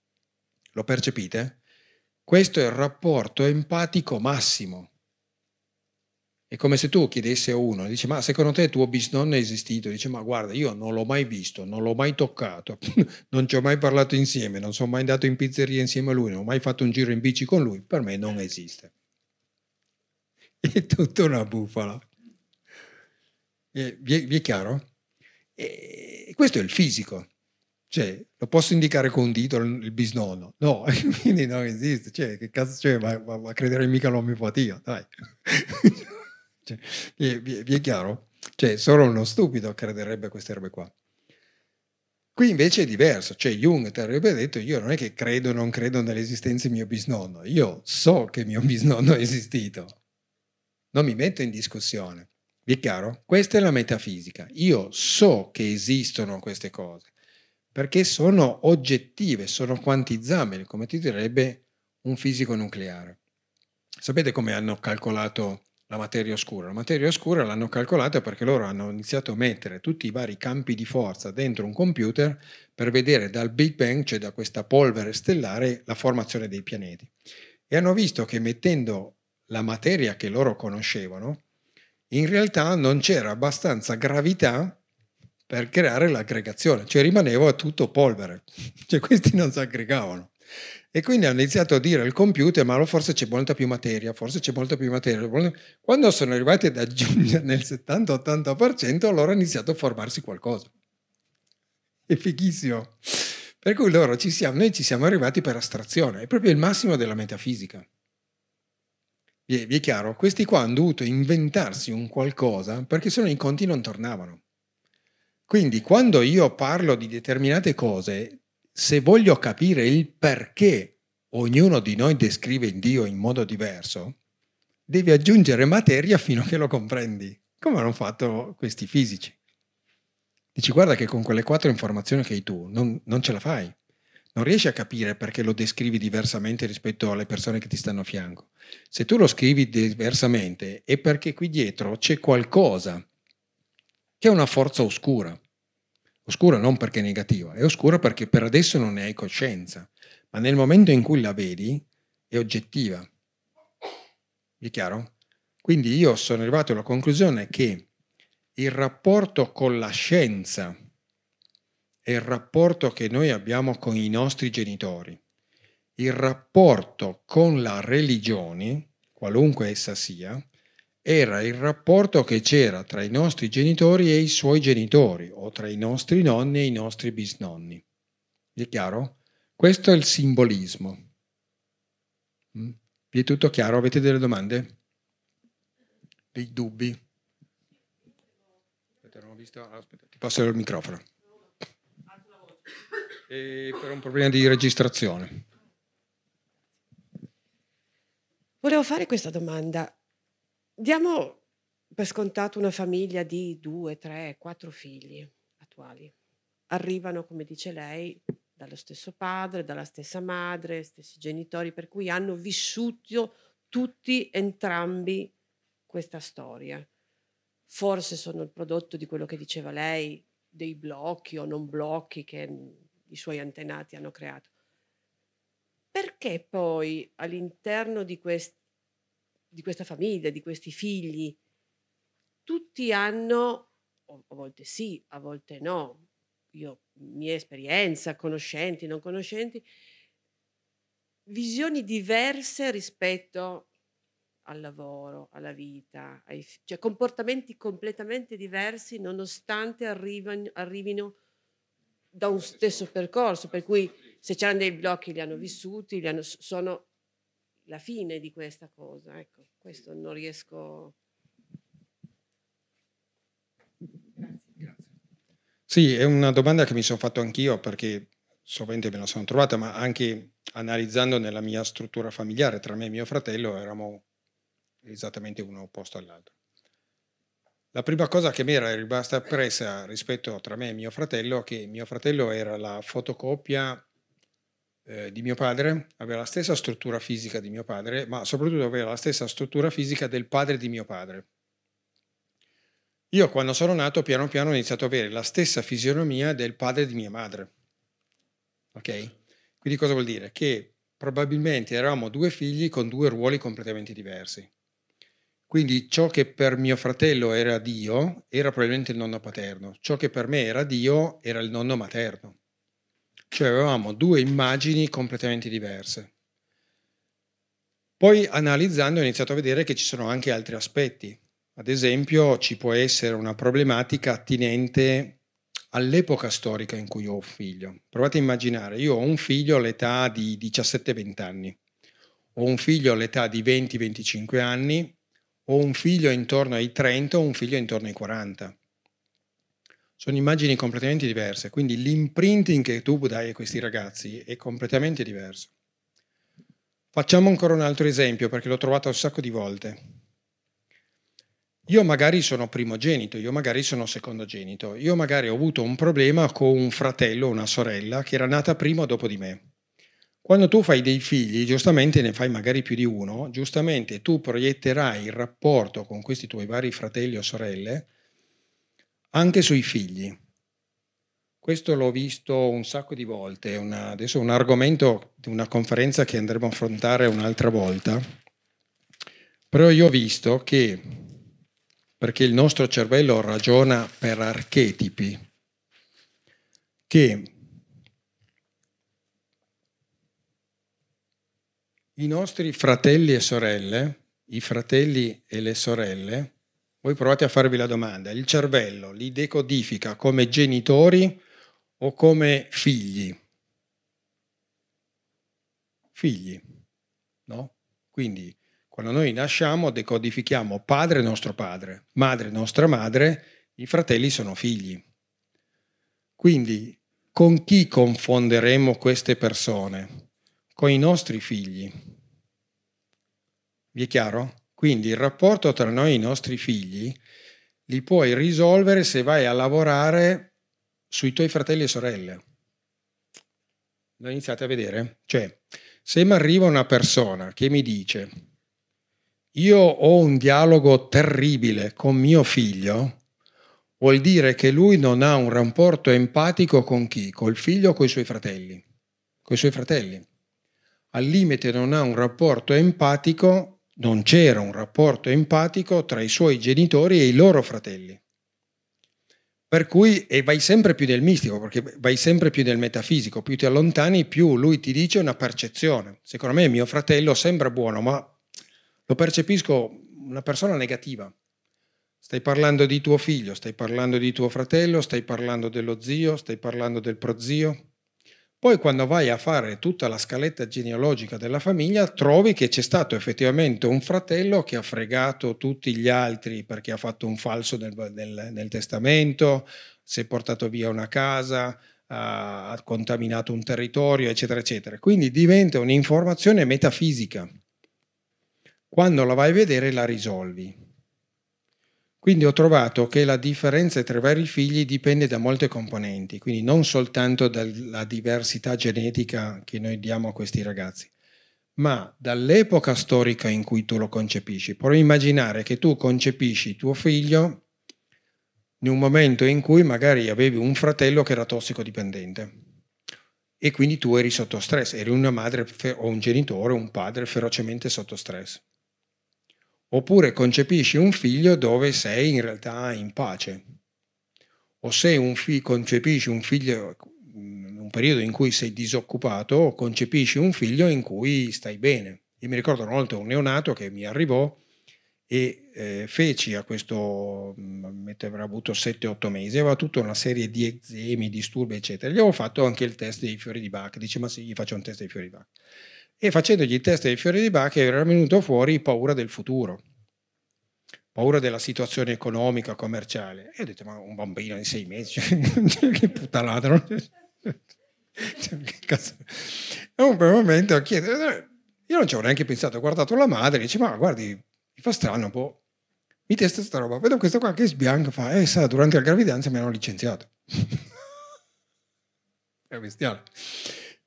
Lo percepite? Questo è il rapporto empatico massimo. È come se tu chiedessi a uno, dice, ma secondo te il tuo bisnonno è esistito? Dice ma guarda io non l'ho mai visto, non l'ho mai toccato, non ci ho mai parlato insieme, non sono mai andato in pizzeria insieme a lui, non ho mai fatto un giro in bici con lui, per me non esiste. È tutta una bufala. Eh, vi, è, vi, è, chiaro? E questo è il fisico. Cioè, lo posso indicare con un dito il bisnonno? No, quindi non esiste. Cioè, che cazzo c'è? Cioè, ma, ma, ma credere mica all'omeopatia, dai. Cioè, vi, vi, vi, è chiaro? Cioè, solo uno stupido crederebbe a queste robe qua. Qui invece è diverso, cioè Jung ti avrebbe detto io non è che credo o non credo nell'esistenza di mio bisnonno, io so che mio bisnonno è esistito, non mi metto in discussione. Vi è chiaro? Questa è la metafisica, io so che esistono queste cose, perché sono oggettive, sono quantizzabili, come ti direbbe un fisico nucleare. Sapete come hanno calcolato la materia oscura. La materia oscura l'hanno calcolata perché loro hanno iniziato a mettere tutti i vari campi di forza dentro un computer per vedere dal Big Bang, cioè da questa polvere stellare, la formazione dei pianeti. E hanno visto che mettendo la materia che loro conoscevano, in realtà non c'era abbastanza gravità per creare l'aggregazione, cioè rimaneva tutto polvere, cioè questi non si aggregavano. E quindi hanno iniziato a dire al computer, ma forse c'è molta più materia, forse c'è molta più materia. Quando sono arrivati ad aggiungere nel 70-80%, allora ha iniziato a formarsi qualcosa. È fighissimo. Per cui loro ci siamo, noi ci siamo arrivati per astrazione, è proprio il massimo della metafisica. Vi è, vi è chiaro? Questi qua hanno dovuto inventarsi un qualcosa perché sennò i conti non tornavano. Quindi quando io parlo di determinate cose, se voglio capire il perché ognuno di noi descrive Dio in modo diverso, devi aggiungere materia fino a che lo comprendi, come hanno fatto questi fisici. Dici guarda che con quelle quattro informazioni che hai tu non, non ce la fai, non riesci a capire perché lo descrivi diversamente rispetto alle persone che ti stanno a fianco. Se tu lo scrivi diversamente è perché qui dietro c'è qualcosa che è una forza oscura Oscura non perché è negativa, è oscura perché per adesso non ne hai coscienza, ma nel momento in cui la vedi è oggettiva. Vi chiaro? Quindi io sono arrivato alla conclusione che il rapporto con la scienza è il rapporto che noi abbiamo con i nostri genitori, il rapporto con la religione, qualunque essa sia, era il rapporto che c'era tra i nostri genitori e i suoi genitori, o tra i nostri nonni e i nostri bisnonni. Vi è chiaro? Questo è il simbolismo. Mm? Vi è tutto chiaro? Avete delle domande? Dei dubbi? Aspetta, non ho visto... Aspetta, ti passo il microfono. E per un problema di registrazione. Volevo fare questa domanda. Diamo per scontato una famiglia di due, tre, quattro figli attuali. Arrivano, come dice lei, dallo stesso padre, dalla stessa madre, stessi genitori, per cui hanno vissuto tutti entrambi questa storia. Forse sono il prodotto di quello che diceva lei, dei blocchi o non blocchi che i suoi antenati hanno creato. Perché poi all'interno di questi di questa famiglia, di questi figli, tutti hanno, a volte sì, a volte no, io, mia esperienza, conoscenti, non conoscenti, visioni diverse rispetto al lavoro, alla vita, ai, cioè comportamenti completamente diversi nonostante arrivano, arrivino da un stesso percorso, per cui se c'erano dei blocchi li hanno vissuti, li hanno, sono la fine di questa cosa. Ecco, questo non riesco... Sì, è una domanda che mi sono fatto anch'io perché sovente me la sono trovata, ma anche analizzando nella mia struttura familiare, tra me e mio fratello eravamo esattamente uno opposto all'altro. La prima cosa che mi era rimasta presa rispetto tra me e mio fratello è che mio fratello era la fotocopia eh, di mio padre, aveva la stessa struttura fisica di mio padre, ma soprattutto aveva la stessa struttura fisica del padre di mio padre. Io quando sono nato piano piano ho iniziato ad avere la stessa fisionomia del padre di mia madre. Ok? Quindi cosa vuol dire? Che probabilmente eravamo due figli con due ruoli completamente diversi. Quindi ciò che per mio fratello era Dio era probabilmente il nonno paterno, ciò che per me era Dio era il nonno materno cioè avevamo due immagini completamente diverse. Poi analizzando ho iniziato a vedere che ci sono anche altri aspetti. Ad esempio ci può essere una problematica attinente all'epoca storica in cui ho un figlio. Provate a immaginare, io ho un figlio all'età di 17-20 anni, ho un figlio all'età di 20-25 anni, ho un figlio intorno ai 30, ho un figlio intorno ai 40 sono immagini completamente diverse, quindi l'imprinting che tu dai a questi ragazzi è completamente diverso. Facciamo ancora un altro esempio perché l'ho trovato un sacco di volte. Io magari sono primogenito, io magari sono secondogenito, io magari ho avuto un problema con un fratello o una sorella che era nata prima o dopo di me. Quando tu fai dei figli, giustamente ne fai magari più di uno, giustamente tu proietterai il rapporto con questi tuoi vari fratelli o sorelle anche sui figli. Questo l'ho visto un sacco di volte, una, adesso un argomento di una conferenza che andremo a affrontare un'altra volta, però io ho visto che, perché il nostro cervello ragiona per archetipi, che i nostri fratelli e sorelle, i fratelli e le sorelle, voi provate a farvi la domanda, il cervello li decodifica come genitori o come figli? Figli, no? Quindi quando noi nasciamo decodifichiamo padre nostro padre, madre nostra madre, i fratelli sono figli. Quindi con chi confonderemo queste persone? Con i nostri figli. Vi è chiaro? Quindi il rapporto tra noi e i nostri figli li puoi risolvere se vai a lavorare sui tuoi fratelli e sorelle. Lo iniziate a vedere? Cioè, se mi arriva una persona che mi dice io ho un dialogo terribile con mio figlio, vuol dire che lui non ha un rapporto empatico con chi? Col figlio o coi suoi fratelli? Coi suoi fratelli. Al limite non ha un rapporto empatico non c'era un rapporto empatico tra i suoi genitori e i loro fratelli. Per cui, e vai sempre più nel mistico, perché vai sempre più nel metafisico, più ti allontani, più lui ti dice una percezione. Secondo me mio fratello sembra buono, ma lo percepisco una persona negativa. Stai parlando di tuo figlio, stai parlando di tuo fratello, stai parlando dello zio, stai parlando del prozio. Poi quando vai a fare tutta la scaletta genealogica della famiglia trovi che c'è stato effettivamente un fratello che ha fregato tutti gli altri perché ha fatto un falso nel, nel, nel testamento, si è portato via una casa, ha contaminato un territorio, eccetera, eccetera. Quindi diventa un'informazione metafisica. Quando la vai a vedere la risolvi. Quindi ho trovato che la differenza tra i vari figli dipende da molte componenti, quindi non soltanto dalla diversità genetica che noi diamo a questi ragazzi, ma dall'epoca storica in cui tu lo concepisci. Puoi immaginare che tu concepisci tuo figlio in un momento in cui magari avevi un fratello che era tossicodipendente e quindi tu eri sotto stress, eri una madre o un genitore, un padre ferocemente sotto stress oppure concepisci un figlio dove sei in realtà in pace. O se un fi- concepisci un figlio in mm, un periodo in cui sei disoccupato, o concepisci un figlio in cui stai bene. Io mi ricordo una volta un neonato che mi arrivò e eh, feci a questo, mm, avrà avuto 7-8 mesi, aveva tutta una serie di eczemi, disturbi, eccetera. Gli avevo fatto anche il test dei fiori di Bach, dice ma sì, gli faccio un test dei fiori di Bach e facendogli il test dei fiori di Bach era venuto fuori paura del futuro, paura della situazione economica, commerciale. E ho detto, ma un bambino di sei mesi, cioè, che puttana, non che cazzo. E un bel momento ho chiesto, eh, io non ci avevo neanche pensato, ho guardato la madre dice, ma guardi, mi fa strano un po', mi testa sta roba, vedo questo qua che sbianca, fa, eh sa, durante la gravidanza mi hanno licenziato. È bestiale.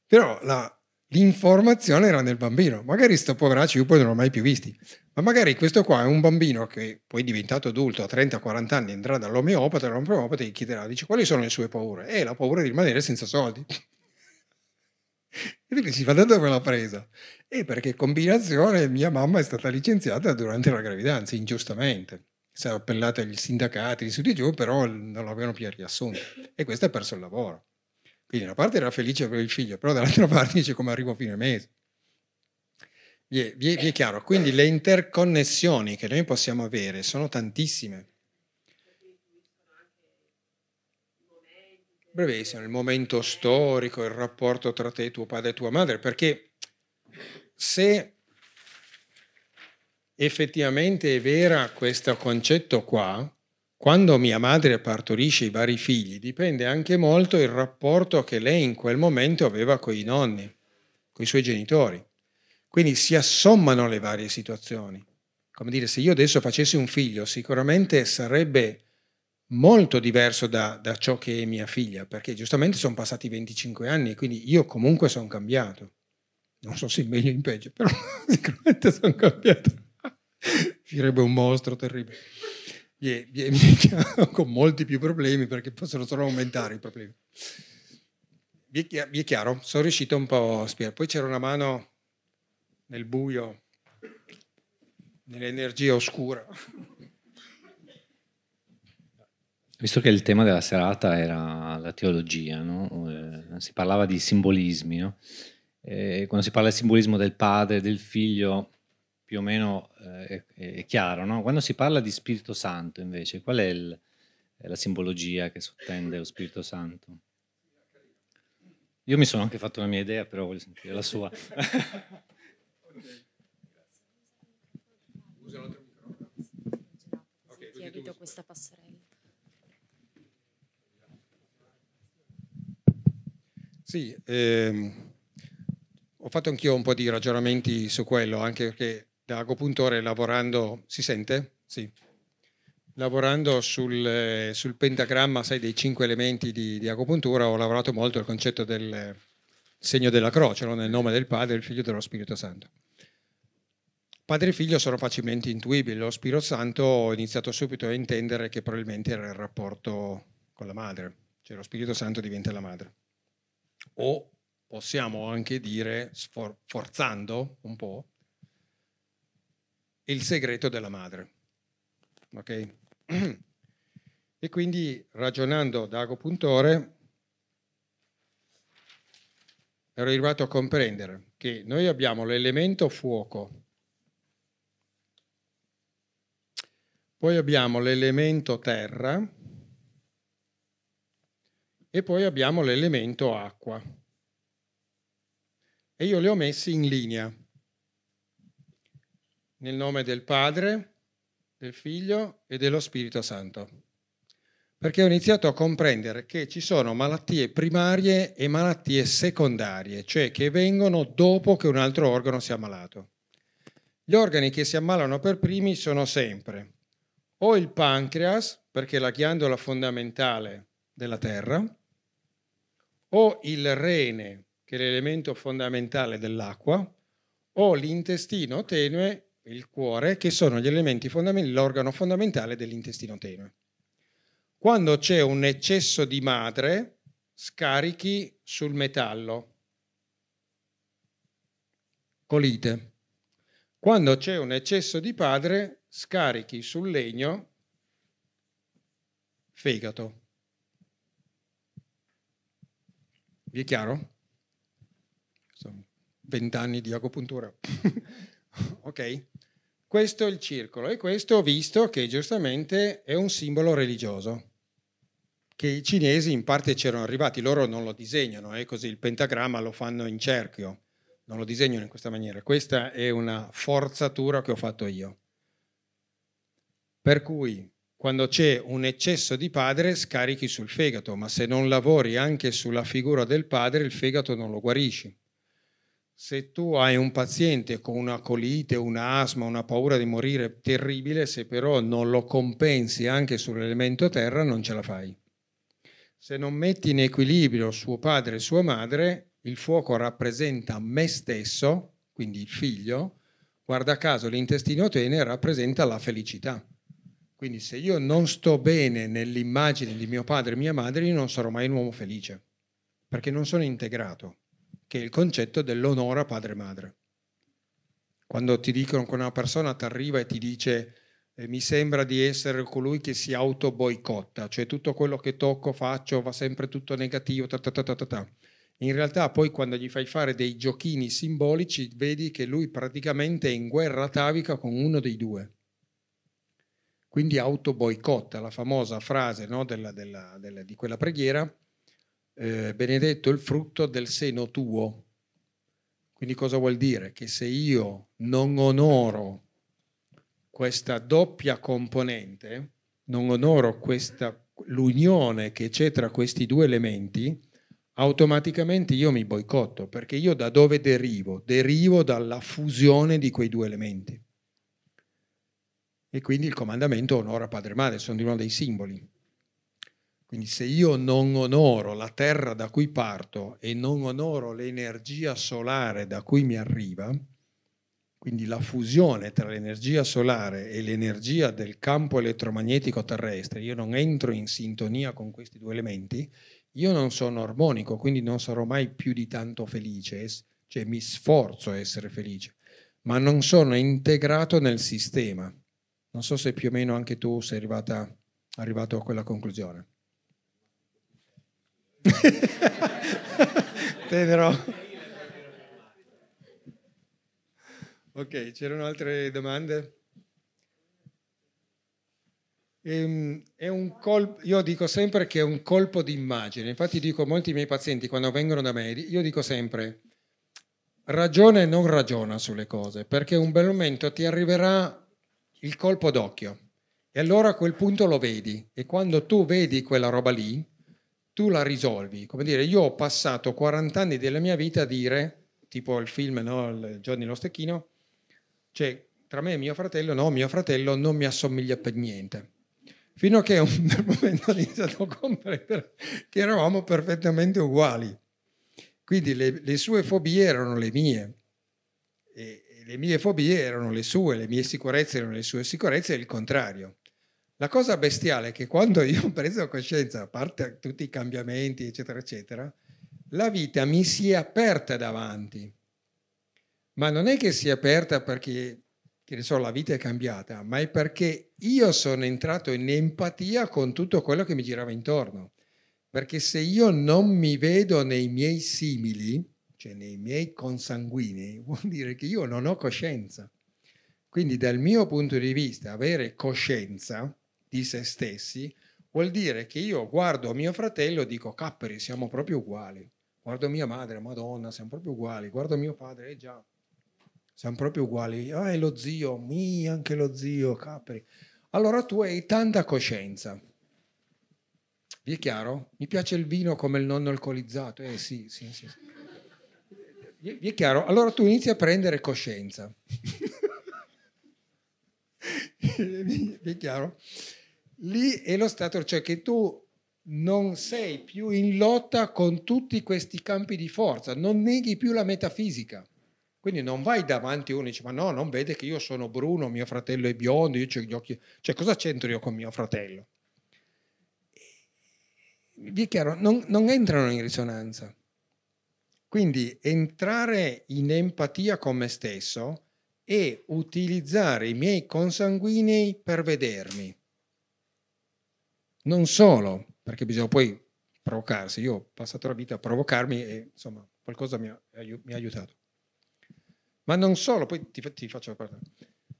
Però la, l'informazione era nel bambino. Magari sto poveraccio io poi non l'ho mai più visti, ma magari questo qua è un bambino che poi diventato adulto a 30-40 anni andrà dall'omeopata, dall'omeopata e gli chiederà, dice quali sono le sue paure? E eh, la paura di rimanere senza soldi. e lui si fa da dove l'ha presa? E perché combinazione mia mamma è stata licenziata durante la gravidanza, ingiustamente. Si è appellata agli sindacati di su di giù, però non l'avevano più riassunta. E questo ha perso il lavoro. Quindi da una parte era felice per il figlio, però dall'altra parte dice come arrivo a fine mese. Vi è, vi, è, vi è, chiaro? Quindi le interconnessioni che noi possiamo avere sono tantissime. Brevissimo, il momento storico, il rapporto tra te, tuo padre e tua madre, perché se effettivamente è vera questo concetto qua, quando mia madre partorisce i vari figli dipende anche molto il rapporto che lei in quel momento aveva con i nonni, con i suoi genitori. Quindi si assommano le varie situazioni. Come dire, se io adesso facessi un figlio sicuramente sarebbe molto diverso da, da ciò che è mia figlia, perché giustamente sono passati 25 anni e quindi io comunque sono cambiato. Non so se in meglio o in peggio, però sicuramente sono cambiato. Direbbe un mostro terribile yeah, con molti più problemi perché possono solo aumentare i problemi. Vi è, chiaro? Sono riuscito un po' a spiegare. Poi c'era una mano nel buio, nell'energia oscura. Visto che il tema della serata era la teologia, no? eh, si parlava di simbolismi. No? Eh, quando si parla di simbolismo del padre, del figlio, più o meno eh, è, chiaro. No? Quando si parla di Spirito Santo, invece, qual è, il, è la simbologia che sottende lo Spirito Santo? Io mi sono anche fatto la mia idea, però voglio sentire la sua. Ti evito questa passerella. Sì, ehm, ho fatto anch'io un po' di ragionamenti su quello, anche perché da agopuntore lavorando, si sente? Sì. Lavorando sul, eh, sul pentagramma, sai, dei cinque elementi di, di, agopuntura, ho lavorato molto il concetto del segno della croce, no? nel nome del Padre, del Figlio e dello Spirito Santo. Padre e figlio sono facilmente intuibili, lo Spirito Santo ho iniziato subito a intendere che probabilmente era il rapporto con la madre, cioè lo Spirito Santo diventa la madre. O possiamo anche dire, sforzando un po', il segreto della madre. Ok? E quindi ragionando da agopuntore ero arrivato a comprendere che noi abbiamo l'elemento fuoco, poi abbiamo l'elemento terra e poi abbiamo l'elemento acqua. E io li ho messi in linea. Nel nome del Padre, del Figlio e dello Spirito Santo. Perché ho iniziato a comprendere che ci sono malattie primarie e malattie secondarie, cioè che vengono dopo che un altro organo si è ammalato. Gli organi che si ammalano per primi sono sempre o il pancreas, perché è la ghiandola fondamentale della terra, o il rene, che è l'elemento fondamentale dell'acqua, o l'intestino tenue, il cuore, che sono gli elementi fondamentali, l'organo fondamentale dell'intestino tenue. Quando c'è un eccesso di madre, scarichi sul metallo. Colite. Quando c'è un eccesso di padre, scarichi sul legno fegato. Vi è chiaro? Sono vent'anni di acupuntura. ok? Questo è il circolo e questo ho visto che giustamente è un simbolo religioso che i cinesi in parte c'erano arrivati, loro non lo disegnano, è eh? così il pentagramma lo fanno in cerchio, non lo disegnano in questa maniera. Questa è una forzatura che ho fatto io. Per cui quando c'è un eccesso di padre scarichi sul fegato, ma se non lavori anche sulla figura del padre il fegato non lo guarisci se tu hai un paziente con una colite, un'asma, una paura di morire terribile, se però non lo compensi anche sull'elemento terra, non ce la fai. Se non metti in equilibrio suo padre e sua madre, il fuoco rappresenta me stesso, quindi il figlio, guarda caso l'intestino tenue rappresenta la felicità. Quindi se io non sto bene nell'immagine di mio padre e mia madre, io non sarò mai un uomo felice, perché non sono integrato che è il concetto dell'onore a padre e madre. Quando ti dicono che una persona ti arriva e ti dice eh, mi sembra di essere colui che si auto boicotta, cioè tutto quello che tocco, faccio, va sempre tutto negativo, ta ta ta ta ta. In realtà poi quando gli fai fare dei giochini simbolici vedi che lui praticamente è in guerra atavica con uno dei due. Quindi auto boicotta, la famosa frase no, della, della, della, di quella preghiera, eh, benedetto il frutto del seno tuo. Quindi cosa vuol dire? Che se io non onoro questa doppia componente, non onoro questa, l'unione che c'è tra questi due elementi, automaticamente io mi boicotto, perché io da dove derivo? Derivo dalla fusione di quei due elementi. E quindi il comandamento onora padre e madre, sono di uno dei simboli. Quindi se io non onoro la terra da cui parto e non onoro l'energia solare da cui mi arriva, quindi la fusione tra l'energia solare e l'energia del campo elettromagnetico terrestre, io non entro in sintonia con questi due elementi, io non sono armonico, quindi non sarò mai più di tanto felice, cioè mi sforzo a essere felice, ma non sono integrato nel sistema. Non so se più o meno anche tu sei arrivata, arrivato a quella conclusione. Tenero. Ok, c'erano altre domande? Ehm, colpo, io dico sempre che è un colpo d'immagine, infatti dico a molti miei pazienti quando vengono da me, io dico sempre ragiona e non ragiona sulle cose, perché un bel momento ti arriverà il colpo d'occhio e allora a quel punto lo vedi e quando tu vedi quella roba lì, tu la risolvi. Come dire, io ho passato 40 anni della mia vita a dire, tipo il film, no, il Giorni lo stecchino, cioè tra me e mio fratello, no, mio fratello non mi assomiglia per niente. Fino a che un momento ho iniziato a comprendere che eravamo perfettamente uguali. Quindi le, le sue fobie erano le mie, e, e le mie fobie erano le sue, le mie sicurezze erano le sue sicurezze e il contrario. La cosa bestiale è che quando io ho preso coscienza, a parte tutti i cambiamenti, eccetera, eccetera, la vita mi si è aperta davanti. Ma non è che si è aperta perché, che ne so, la vita è cambiata, ma è perché io sono entrato in empatia con tutto quello che mi girava intorno. Perché se io non mi vedo nei miei simili, cioè nei miei consanguini, vuol dire che io non ho coscienza. Quindi dal mio punto di vista avere coscienza di se stessi, vuol dire che io guardo mio fratello e dico, capperi, siamo proprio uguali. Guardo mia madre, madonna, siamo proprio uguali. Guardo mio padre, eh già, siamo proprio uguali. Ah, è lo zio, mi, anche lo zio, capperi. Allora tu hai tanta coscienza. Vi è chiaro? Mi piace il vino come il nonno alcolizzato. Eh sì, sì, sì. sì. Vi è chiaro? Allora tu inizi a prendere coscienza. Vi è chiaro? lì è lo stato, cioè che tu non sei più in lotta con tutti questi campi di forza, non neghi più la metafisica. Quindi non vai davanti uno e dici ma no, non vede che io sono bruno, mio fratello è biondo, io ho gli occhi... Cioè cosa c'entro io con mio fratello? Eh, vi è chiaro, non, non entrano in risonanza. Quindi entrare in empatia con me stesso e utilizzare i miei consanguinei per vedermi non solo, perché bisogna poi provocarsi. Io ho passato la vita a provocarmi e insomma qualcosa mi ha, mi ha aiutato. Ma non solo, poi ti, ti faccio parlare,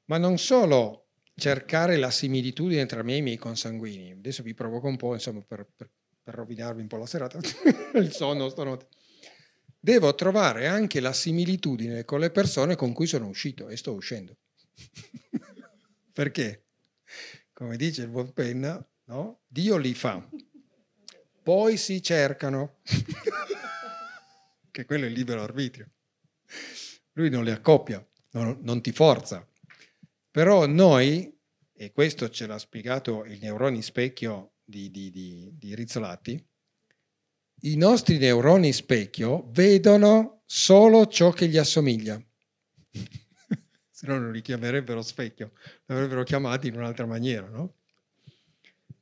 ma non solo cercare la similitudine tra me e i miei consanguini. Adesso vi provoco un po', insomma, per, per, per rovinarvi un po' la serata, il sonno stanotte. Devo trovare anche la similitudine con le persone con cui sono uscito e sto uscendo. Perché? Come dice il buon Penna, no? Dio li fa. Poi si cercano, che quello è il libero arbitrio. Lui non li accoppia, non, non ti forza. Però noi, e questo ce l'ha spiegato il neuroni specchio di, di, di, di Rizzolatti, i nostri neuroni specchio vedono solo ciò che gli assomiglia. Se no non li chiamerebbero specchio, li avrebbero chiamati in un'altra maniera, no?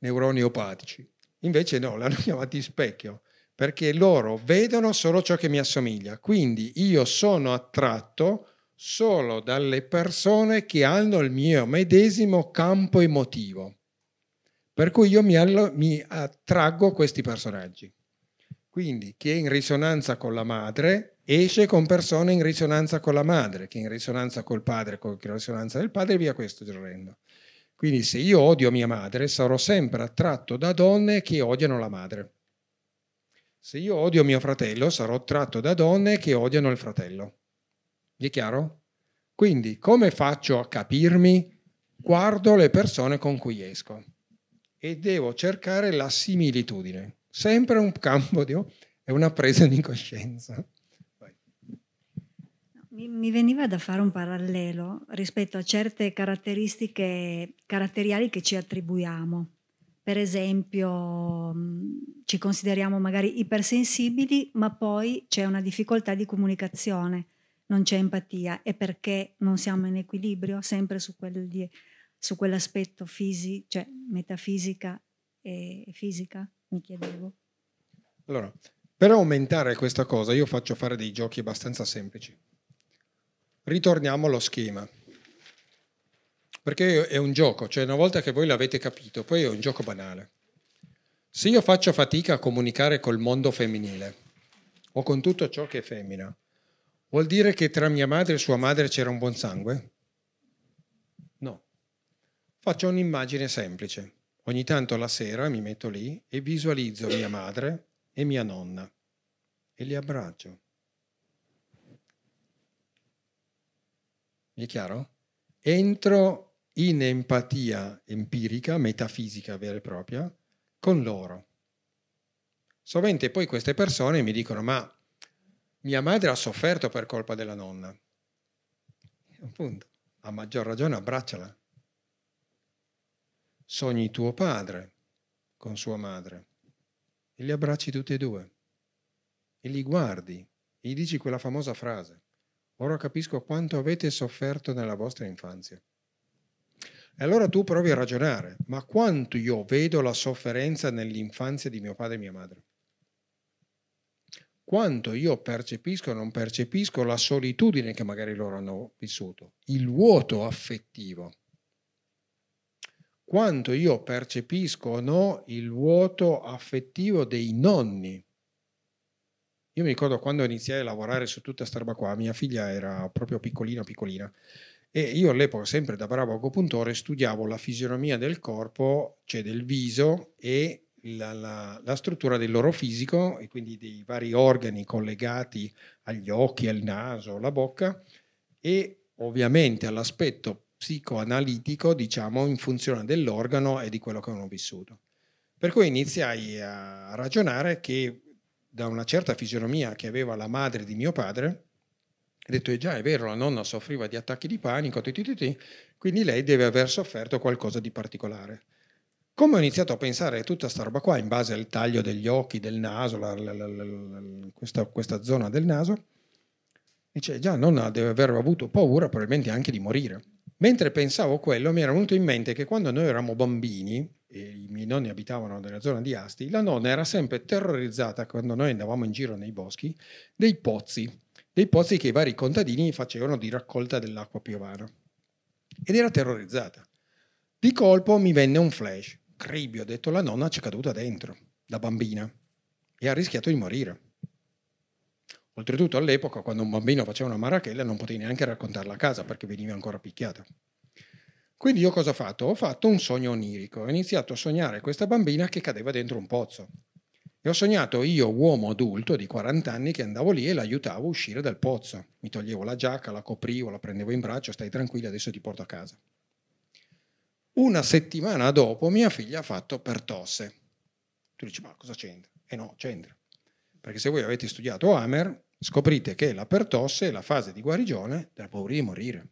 neuroni opatici. Invece no, l'hanno chiamati specchio perché loro vedono solo ciò che mi assomiglia. Quindi io sono attratto solo dalle persone che hanno il mio medesimo campo emotivo. Per cui io mi, allo- mi attraggo questi personaggi. Quindi chi è in risonanza con la madre esce con persone in risonanza con la madre, chi è in risonanza col padre, con la risonanza del padre, via questo giorno. Quindi se io odio mia madre, sarò sempre attratto da donne che odiano la madre. Se io odio mio fratello, sarò attratto da donne che odiano il fratello. Vi è chiaro? Quindi come faccio a capirmi? Guardo le persone con cui esco e devo cercare la similitudine. Sempre un campo di... è una presa di coscienza. Mi, mi veniva da fare un parallelo rispetto a certe caratteristiche caratteriali che ci attribuiamo. Per esempio, mm, ci consideriamo magari ipersensibili, ma poi c'è una difficoltà di comunicazione, non c'è empatia. E perché non siamo in equilibrio sempre su, quel, su quell'aspetto fisi, cioè metafisica e fisica? Mi chiedevo. Allora, per aumentare questa cosa io faccio fare dei giochi abbastanza semplici ritorniamo allo schema. Perché è un gioco, cioè una volta che voi l'avete capito, poi è un gioco banale. Se io faccio fatica a comunicare col mondo femminile o con tutto ciò che è femmina, vuol dire che tra mia madre e sua madre c'era un buon sangue? No. Faccio un'immagine semplice. Ogni tanto la sera mi metto lì e visualizzo mia madre e mia nonna e li abbraccio è chiaro? Entro in empatia empirica, metafisica vera e propria, con loro. Sovente poi queste persone mi dicono, ma mia madre ha sofferto per colpa della nonna. Appunto, a maggior ragione abbracciala. Sogni tuo padre con sua madre e li abbracci tutti e due e li guardi e gli dici quella famosa frase. Ora capisco quanto avete sofferto nella vostra infanzia. E allora tu provi a ragionare, ma quanto io vedo la sofferenza nell'infanzia di mio padre e mia madre? Quanto io percepisco o non percepisco la solitudine che magari loro hanno vissuto, il vuoto affettivo. Quanto io percepisco o no il vuoto affettivo dei nonni io mi ricordo quando iniziai a lavorare su tutta questa roba qua, mia figlia era proprio piccolina, piccolina. E io all'epoca, sempre da bravo agopuntore, studiavo la fisionomia del corpo, cioè del viso e la, la, la, struttura del loro fisico e quindi dei vari organi collegati agli occhi, al naso, alla bocca e ovviamente all'aspetto psicoanalitico, diciamo, in funzione dell'organo e di quello che hanno vissuto. Per cui iniziai a ragionare che da una certa fisionomia che aveva la madre di mio padre, ha detto, eh già è vero, la nonna soffriva di attacchi di panico, quindi lei deve aver sofferto qualcosa di particolare. Come ho iniziato a pensare a tutta questa roba qua, in base al taglio degli occhi, del naso, la, la, la, questa, questa, zona del naso, dice eh già nonna deve aver avuto paura probabilmente anche di morire. Mentre pensavo quello, mi era venuto in mente che quando noi eravamo bambini, e i miei nonni abitavano nella zona di Asti, la nonna era sempre terrorizzata quando noi andavamo in giro nei boschi dei pozzi, dei pozzi che i vari contadini facevano di raccolta dell'acqua piovana. Ed era terrorizzata. Di colpo mi venne un flash. Cribio, ho detto la nonna, ci è caduta dentro, da bambina, e ha rischiato di morire. Oltretutto all'epoca, quando un bambino faceva una marachella, non potevi neanche raccontarla a casa perché veniva ancora picchiato. Quindi io cosa ho fatto? Ho fatto un sogno onirico. Ho iniziato a sognare questa bambina che cadeva dentro un pozzo. E ho sognato io, uomo adulto di 40 anni, che andavo lì e l'aiutavo a uscire dal pozzo. Mi toglievo la giacca, la coprivo, la prendevo in braccio, stai tranquillo, adesso ti porto a casa. Una settimana dopo mia figlia ha fatto pertosse. Tu dici, ma cosa c'entra? Eh no, c'entra. Perché se voi avete studiato Hammer, scoprite che la pertosse è la fase di guarigione della paura di morire.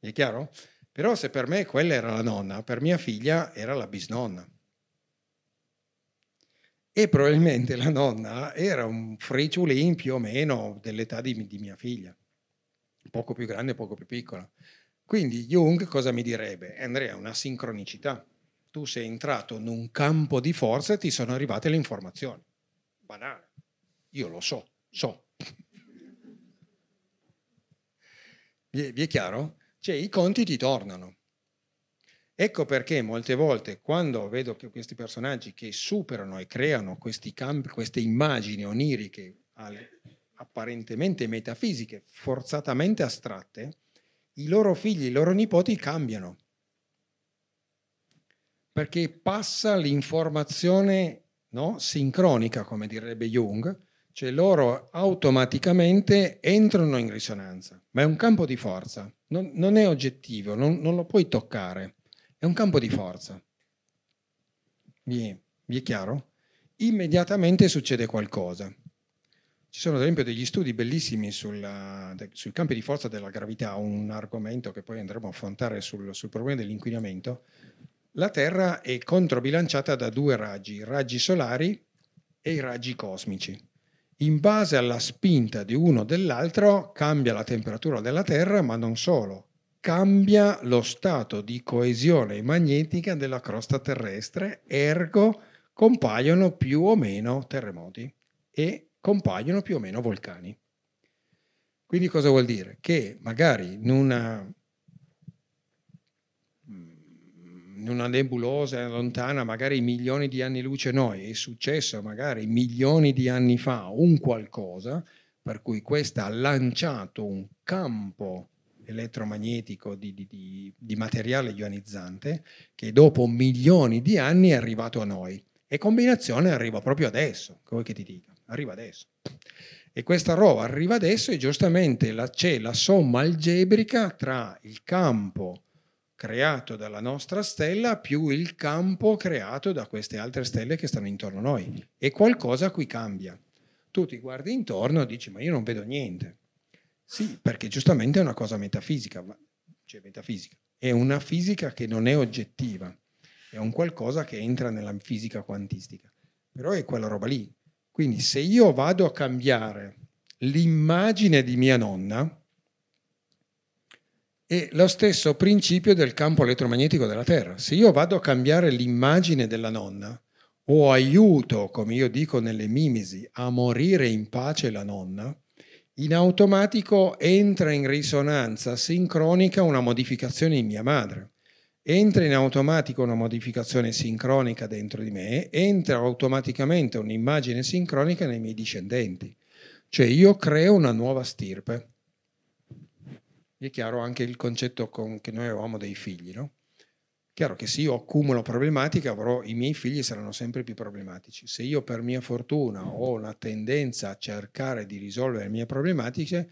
è chiaro? Però se per me quella era la nonna, per mia figlia era la bisnonna. E probabilmente la nonna era un friciulin più o meno dell'età di, di mia figlia, poco più grande, poco più piccola. Quindi Jung cosa mi direbbe? Andrea, una sincronicità. Tu sei entrato in un campo di forza e ti sono arrivate le informazioni banale. Io lo so, so. Vi è chiaro? Cioè i conti ti tornano. Ecco perché molte volte quando vedo che questi personaggi che superano e creano questi campi, queste immagini oniriche apparentemente metafisiche, forzatamente astratte, i loro figli, i loro nipoti cambiano. Perché passa l'informazione no? sincronica, come direbbe Jung, cioè loro automaticamente entrano in risonanza, ma è un campo di forza, non, non è oggettivo, non, non, lo puoi toccare, è un campo di forza. Vi è, vi è chiaro? Immediatamente succede qualcosa. Ci sono ad esempio degli studi bellissimi sulla, de, sui campi di forza della gravità, un argomento che poi andremo a affrontare sul, sul problema dell'inquinamento, la Terra è controbilanciata da due raggi, i raggi solari e i raggi cosmici. In base alla spinta di uno o dell'altro cambia la temperatura della Terra, ma non solo, cambia lo stato di coesione magnetica della crosta terrestre, ergo compaiono più o meno terremoti e compaiono più o meno vulcani. Quindi cosa vuol dire? Che magari in una in una nebulosa lontana, magari milioni di anni luce noi, è successo magari milioni di anni fa un qualcosa per cui questa ha lanciato un campo elettromagnetico di, di, di, di materiale ionizzante che dopo milioni di anni è arrivato a noi e combinazione arriva proprio adesso, come che ti dica, arriva adesso. E questa roba arriva adesso e giustamente la, c'è la somma algebrica tra il campo creato dalla nostra stella più il campo creato da queste altre stelle che stanno intorno a noi. E qualcosa qui cambia. Tu ti guardi intorno e dici ma io non vedo niente. Sì, perché giustamente è una cosa metafisica, cioè metafisica, è una fisica che non è oggettiva, è un qualcosa che entra nella fisica quantistica, però è quella roba lì. Quindi se io vado a cambiare l'immagine di mia nonna, è lo stesso principio del campo elettromagnetico della Terra. Se io vado a cambiare l'immagine della nonna o aiuto, come io dico nelle mimisi, a morire in pace la nonna, in automatico entra in risonanza sincronica una modificazione in mia madre. Entra in automatico una modificazione sincronica dentro di me, entra automaticamente un'immagine sincronica nei miei discendenti. Cioè io creo una nuova stirpe gli è chiaro anche il concetto con, che noi avevamo dei figli, no? Chiaro che se io accumulo problematiche, avrò, i miei figli saranno sempre più problematici. Se io per mia fortuna ho la tendenza a cercare di risolvere le mie problematiche,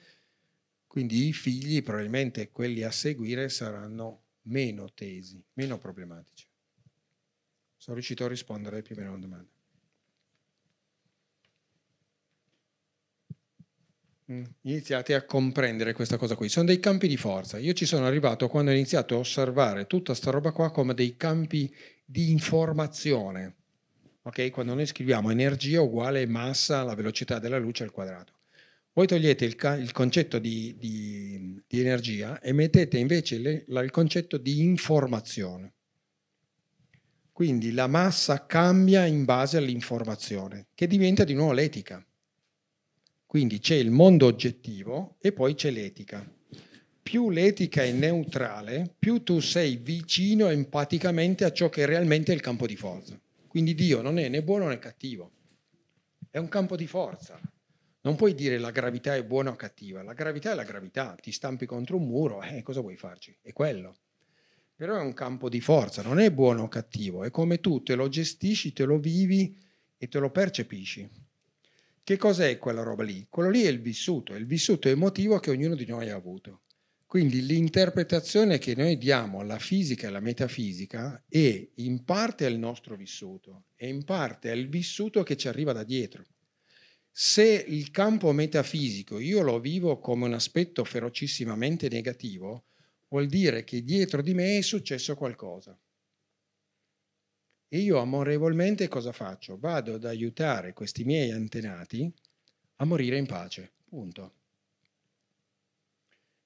quindi i figli, probabilmente quelli a seguire, saranno meno tesi, meno problematici. Sono riuscito a rispondere più o meno alla domanda. Mm. iniziate a comprendere questa cosa qui. Sono dei campi di forza. Io ci sono arrivato quando ho iniziato a osservare tutta questa roba qua come dei campi di informazione. Ok? Quando noi scriviamo energia uguale massa alla velocità della luce al quadrato. Voi togliete il, ca- il concetto di, di, di, energia e mettete invece le, la, il concetto di informazione. Quindi la massa cambia in base all'informazione, che diventa di nuovo l'etica. Quindi c'è il mondo oggettivo e poi c'è l'etica. Più l'etica è neutrale, più tu sei vicino empaticamente a ciò che è realmente è il campo di forza. Quindi Dio non è né buono né cattivo, è un campo di forza. Non puoi dire la gravità è buona o cattiva, la gravità è la gravità, ti stampi contro un muro, eh, cosa vuoi farci? È quello. Però è un campo di forza, non è buono o cattivo, è come tu te lo gestisci, te lo vivi e te lo percepisci. Che cos'è quella roba lì? Quello lì è il vissuto, è il vissuto emotivo che ognuno di noi ha avuto. Quindi l'interpretazione che noi diamo alla fisica e alla metafisica è in parte al nostro vissuto e in parte al vissuto che ci arriva da dietro. Se il campo metafisico io lo vivo come un aspetto ferocissimamente negativo, vuol dire che dietro di me è successo qualcosa. E io amorevolmente cosa faccio? Vado ad aiutare questi miei antenati a morire in pace, punto.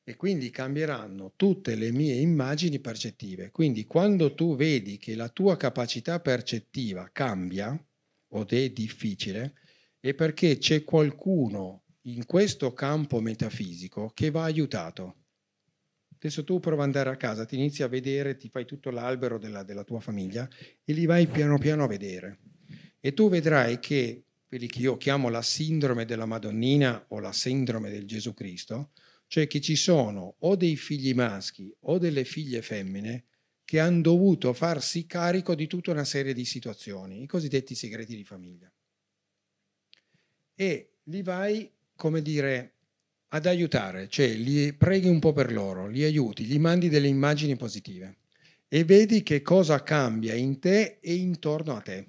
E quindi cambieranno tutte le mie immagini percettive. Quindi quando tu vedi che la tua capacità percettiva cambia, o è difficile, è perché c'è qualcuno in questo campo metafisico che va aiutato. Adesso tu prova ad andare a casa, ti inizi a vedere, ti fai tutto l'albero della, della tua famiglia e li vai piano piano a vedere. E tu vedrai che quelli che io chiamo la sindrome della Madonnina o la sindrome del Gesù Cristo, cioè che ci sono o dei figli maschi o delle figlie femmine che hanno dovuto farsi carico di tutta una serie di situazioni, i cosiddetti segreti di famiglia. E li vai, come dire, ad aiutare, cioè li preghi un po' per loro, li aiuti, gli mandi delle immagini positive e vedi che cosa cambia in te e intorno a te.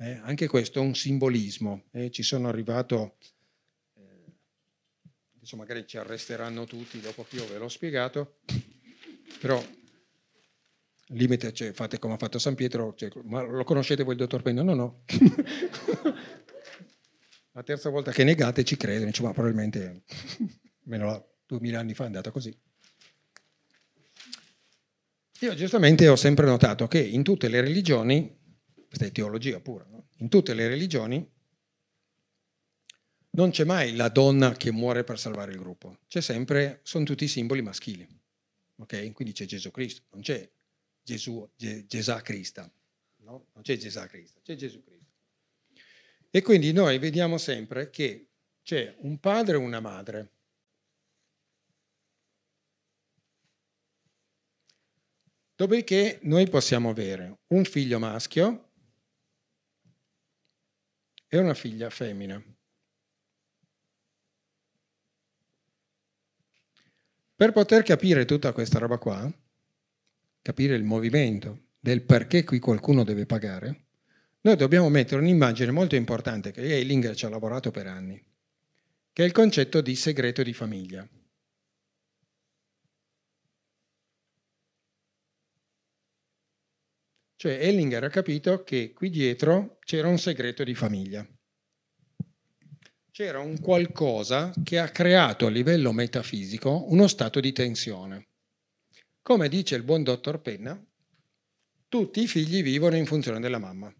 Eh, anche questo è un simbolismo. Eh, ci sono arrivato, eh, adesso magari ci arresteranno tutti dopo che io ve l'ho spiegato, però limite, cioè, fate come ha fatto San Pietro, cioè, ma lo conoscete voi il dottor Pendo? No, no. La terza volta che negate ci credono, dice ma probabilmente almeno 2000 anni fa è andata così. Io giustamente ho sempre notato che in tutte le religioni, questa è teologia pura, no? in tutte le religioni non c'è mai la donna che muore per salvare il gruppo, c'è sempre, sono tutti simboli maschili, ok? Quindi c'è Gesù Cristo, non c'è Gesù, Gesà Crista, no? Non c'è Gesà Cristo, c'è Gesù Cristo. E quindi noi vediamo sempre che c'è un padre e una madre. Dopodiché noi possiamo avere un figlio maschio e una figlia femmina. Per poter capire tutta questa roba qua, capire il movimento del perché qui qualcuno deve pagare, noi dobbiamo mettere un'immagine molto importante che Ellinger ci ha lavorato per anni, che è il concetto di segreto di famiglia. Cioè Ellinger ha capito che qui dietro c'era un segreto di famiglia. C'era un qualcosa che ha creato a livello metafisico uno stato di tensione. Come dice il buon dottor Penna, tutti i figli vivono in funzione della mamma.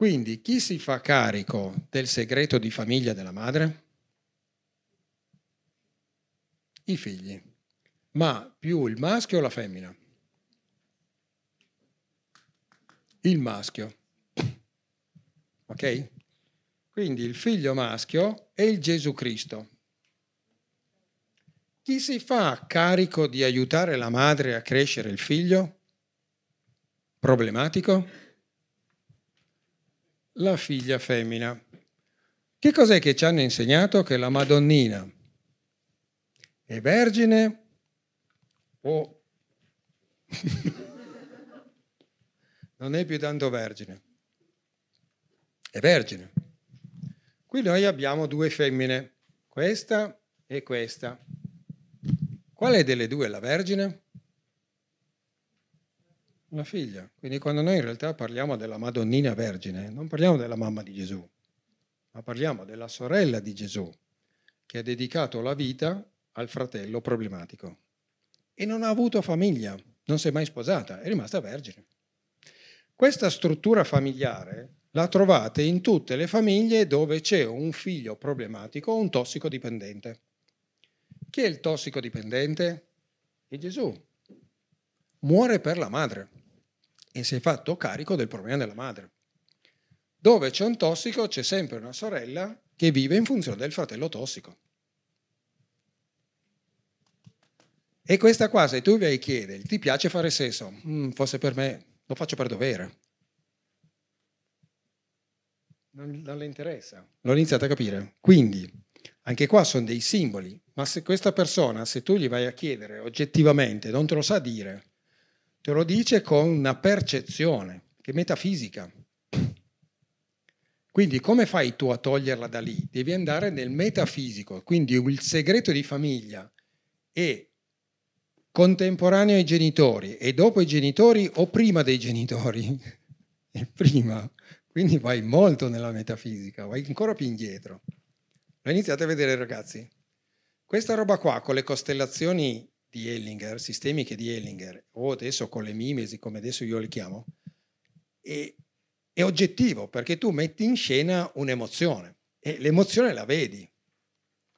Quindi chi si fa carico del segreto di famiglia della madre? I figli. Ma più il maschio o la femmina? Il maschio. Ok? Quindi il figlio maschio è il Gesù Cristo. Chi si fa carico di aiutare la madre a crescere il figlio? Problematico? la figlia femmina. Che cos'è che ci hanno insegnato che la Madonnina è vergine o non è più tanto vergine? È vergine. Qui noi abbiamo due femmine, questa e questa. Qual delle due la vergine? una figlia. Quindi quando noi in realtà parliamo della Madonnina Vergine, non parliamo della mamma di Gesù, ma parliamo della sorella di Gesù che ha dedicato la vita al fratello problematico e non ha avuto famiglia, non si è mai sposata, è rimasta vergine. Questa struttura familiare la trovate in tutte le famiglie dove c'è un figlio problematico o un tossicodipendente. Chi è il tossicodipendente? È Gesù. Muore per la madre e si è fatto carico del problema della madre. Dove c'è un tossico c'è sempre una sorella che vive in funzione del fratello tossico. E questa qua, se tu vai e chiedi, ti piace fare sesso? Mm, forse per me lo faccio per dovere. Non, non le interessa. L'ho iniziato a capire. Quindi, anche qua sono dei simboli, ma se questa persona, se tu gli vai a chiedere oggettivamente, non te lo sa dire, Te lo dice con una percezione che è metafisica. Quindi come fai tu a toglierla da lì? Devi andare nel metafisico. Quindi il segreto di famiglia è contemporaneo ai genitori e dopo i genitori o prima dei genitori? e prima. Quindi vai molto nella metafisica, vai ancora più indietro. Lo iniziate a vedere ragazzi. Questa roba qua con le costellazioni di Ellinger, sistemiche di Ellinger, o adesso con le mimesi, come adesso io le chiamo, è, è oggettivo perché tu metti in scena un'emozione e l'emozione la vedi,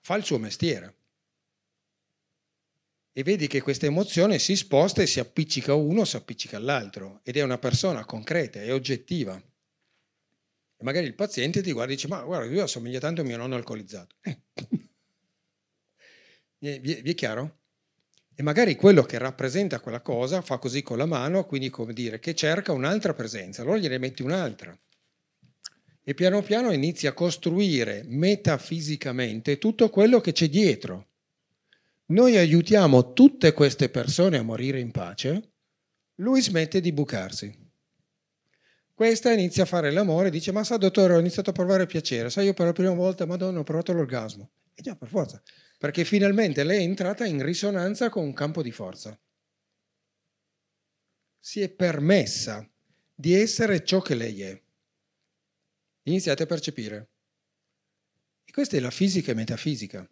fa il suo mestiere. E vedi che questa emozione si sposta e si appiccica uno, si appiccica all'altro, ed è una persona concreta, è oggettiva. E magari il paziente ti guarda e dice, ma guarda, io assomiglio tanto a mio nonno alcolizzato. Eh. vi è chiaro? e magari quello che rappresenta quella cosa fa così con la mano, quindi come dire che cerca un'altra presenza, allora gliene metti un'altra. E piano piano inizia a costruire metafisicamente tutto quello che c'è dietro. Noi aiutiamo tutte queste persone a morire in pace, lui smette di bucarsi. Questa inizia a fare l'amore e dice: Ma sa, dottore, ho iniziato a provare piacere. Sai, io per la prima volta, madonna, ho provato l'orgasmo. E già, per forza perché finalmente lei è entrata in risonanza con un campo di forza. Si è permessa di essere ciò che lei è. Iniziate a percepire. E questa è la fisica e metafisica.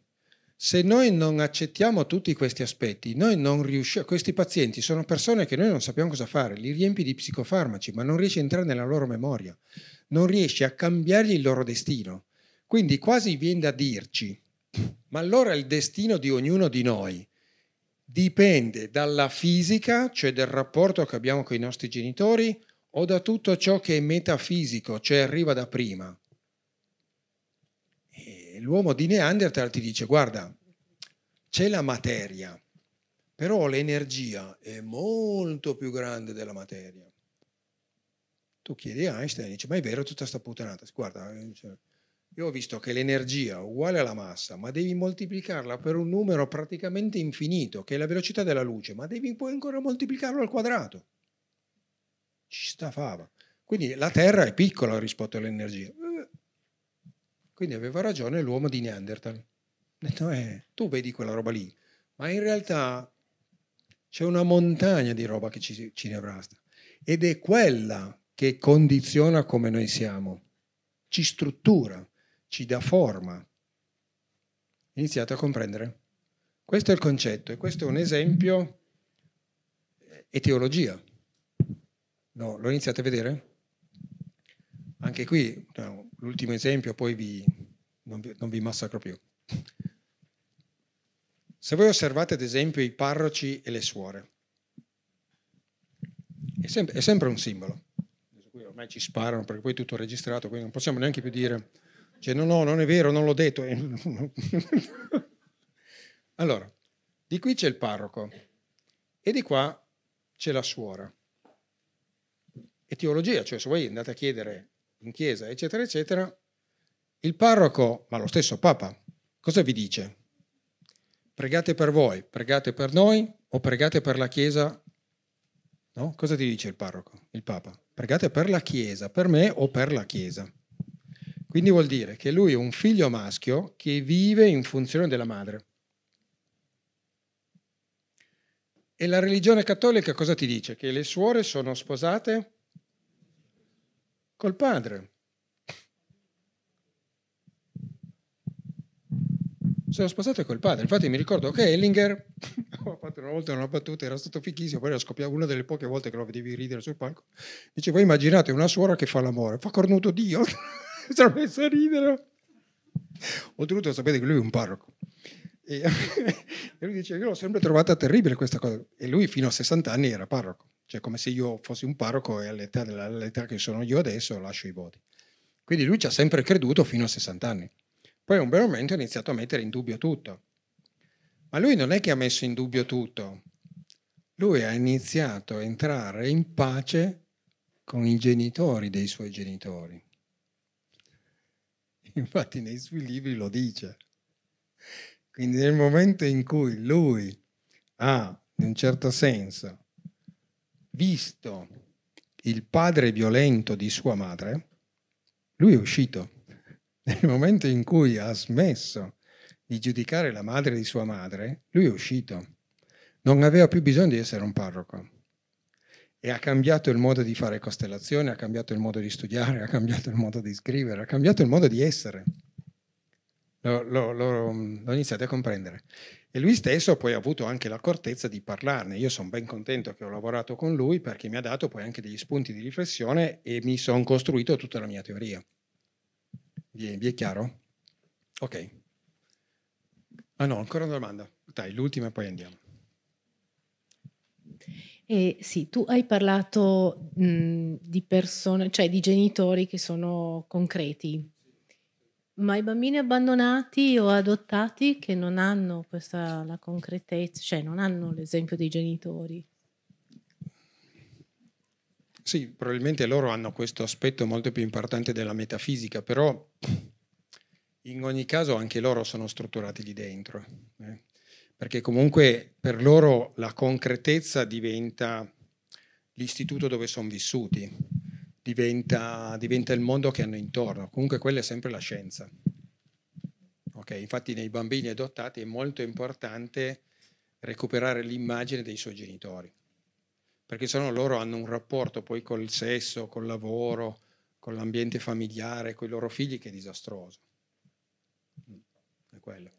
Se noi non accettiamo tutti questi aspetti, noi non riusciamo, questi pazienti sono persone che noi non sappiamo cosa fare, li riempi di psicofarmaci, ma non riesci a entrare nella loro memoria, non riesci a cambiargli il loro destino. Quindi quasi viene da dirci, ma allora il destino di ognuno di noi dipende dalla fisica, cioè del rapporto che abbiamo con i nostri genitori, o da tutto ciò che è metafisico, cioè arriva da prima. E l'uomo di Neanderthal ti dice, guarda, c'è la materia, però l'energia è molto più grande della materia. Tu chiedi a Einstein e ma è vero tutta sta puttanata? Guarda, eh, cioè, io ho visto che l'energia è uguale alla massa, ma devi moltiplicarla per un numero praticamente infinito, che è la velocità della luce, ma devi poi ancora moltiplicarlo al quadrato. Ci sta fava. Quindi la Terra è piccola rispetto all'energia. Eh. Quindi aveva ragione l'uomo di Neanderthal. Detto, eh, tu vedi quella roba lì, ma in realtà c'è una montagna di roba che ci, ci nevrasta. Ed è quella che condiziona come noi siamo, ci struttura ci dà forma. Iniziate a comprendere. Questo è il concetto e questo è un esempio eh, e teologia. No, lo iniziate a vedere? Anche qui, no, l'ultimo esempio, poi vi, non, vi, non vi massacro più. Se voi osservate ad esempio i parroci e le suore, è, sem- è sempre un simbolo. qui ormai ci sparano perché poi è tutto registrato, quindi non possiamo neanche più dire cioè, no, no, non è vero, non l'ho detto. Eh, allora, di qui c'è il parroco e di qua c'è la suora. E teologia, cioè se voi andate a chiedere in chiesa, eccetera, eccetera, il parroco, ma lo stesso Papa, cosa vi dice? Pregate per voi, pregate per noi o pregate per la Chiesa? No? Cosa ti dice il parroco, il Papa? Pregate per la Chiesa, per me o per la Chiesa? Quindi vuol dire che lui è un figlio maschio che vive in funzione della madre. E la religione cattolica cosa ti dice? Che le suore sono sposate col padre. Sono sposate col padre. Infatti mi ricordo che Ellinger, ho fatto una volta una battuta, era stato fichissimo, poi era scoppiato una delle poche volte che lo vedevi ridere sul palco, dice voi immaginate una suora che fa l'amore, fa cornuto Dio. mi sono messo a ridere. Ho dovuto sapere che lui è un parroco. E, lui dice, io l'ho sempre trovata terribile questa cosa. E lui fino a 60 anni era parroco. Cioè come se io fossi un parroco e all'età, all'età che sono io adesso lascio i voti. Quindi lui ci ha sempre creduto fino a 60 anni. Poi a un bel momento ha iniziato a mettere in dubbio tutto. Ma lui non è che ha messo in dubbio tutto. Lui ha iniziato a entrare in pace con i genitori dei suoi genitori. infatti nei suoi libri lo dice. Quindi nel momento in cui lui ha, in un certo senso, visto il padre violento di sua madre, lui è uscito. Nel momento in cui ha smesso di giudicare la madre di sua madre, lui è uscito. Non aveva più bisogno di essere un parroco e ha cambiato il modo di fare costellazione, ha cambiato il modo di studiare, ha cambiato il modo di scrivere, ha cambiato il modo di essere. Lo, l'ho, l'ho, l'ho iniziato a comprendere. E lui stesso poi ha avuto anche l'accortezza di parlarne. Io sono ben contento che ho lavorato con lui perché mi ha dato poi anche degli spunti di riflessione e mi sono costruito tutta la mia teoria. Vi è, vi è chiaro? Ok. Ah no, ancora una domanda. Dai, l'ultima e poi andiamo. Eh, sì, tu hai parlato mh, mhmm, di persone, cioè di genitori che sono concreti, ma i bambini abbandonati o adottati che non hanno questa la concretezza, cioè non hanno l'esempio dei genitori. Sì, probabilmente loro hanno questo aspetto molto più importante della metafisica, però in ogni caso anche loro sono strutturati lì dentro. Eh? perché comunque per loro la concretezza diventa l'istituto dove sono vissuti, diventa, diventa, il mondo che hanno intorno, comunque quella è sempre la scienza. Okay? Infatti nei bambini adottati è molto importante recuperare l'immagine dei suoi genitori, perché sennò loro hanno un rapporto poi col sesso, col lavoro, con l'ambiente familiare, con i loro figli che è disastroso. Mm, è quello.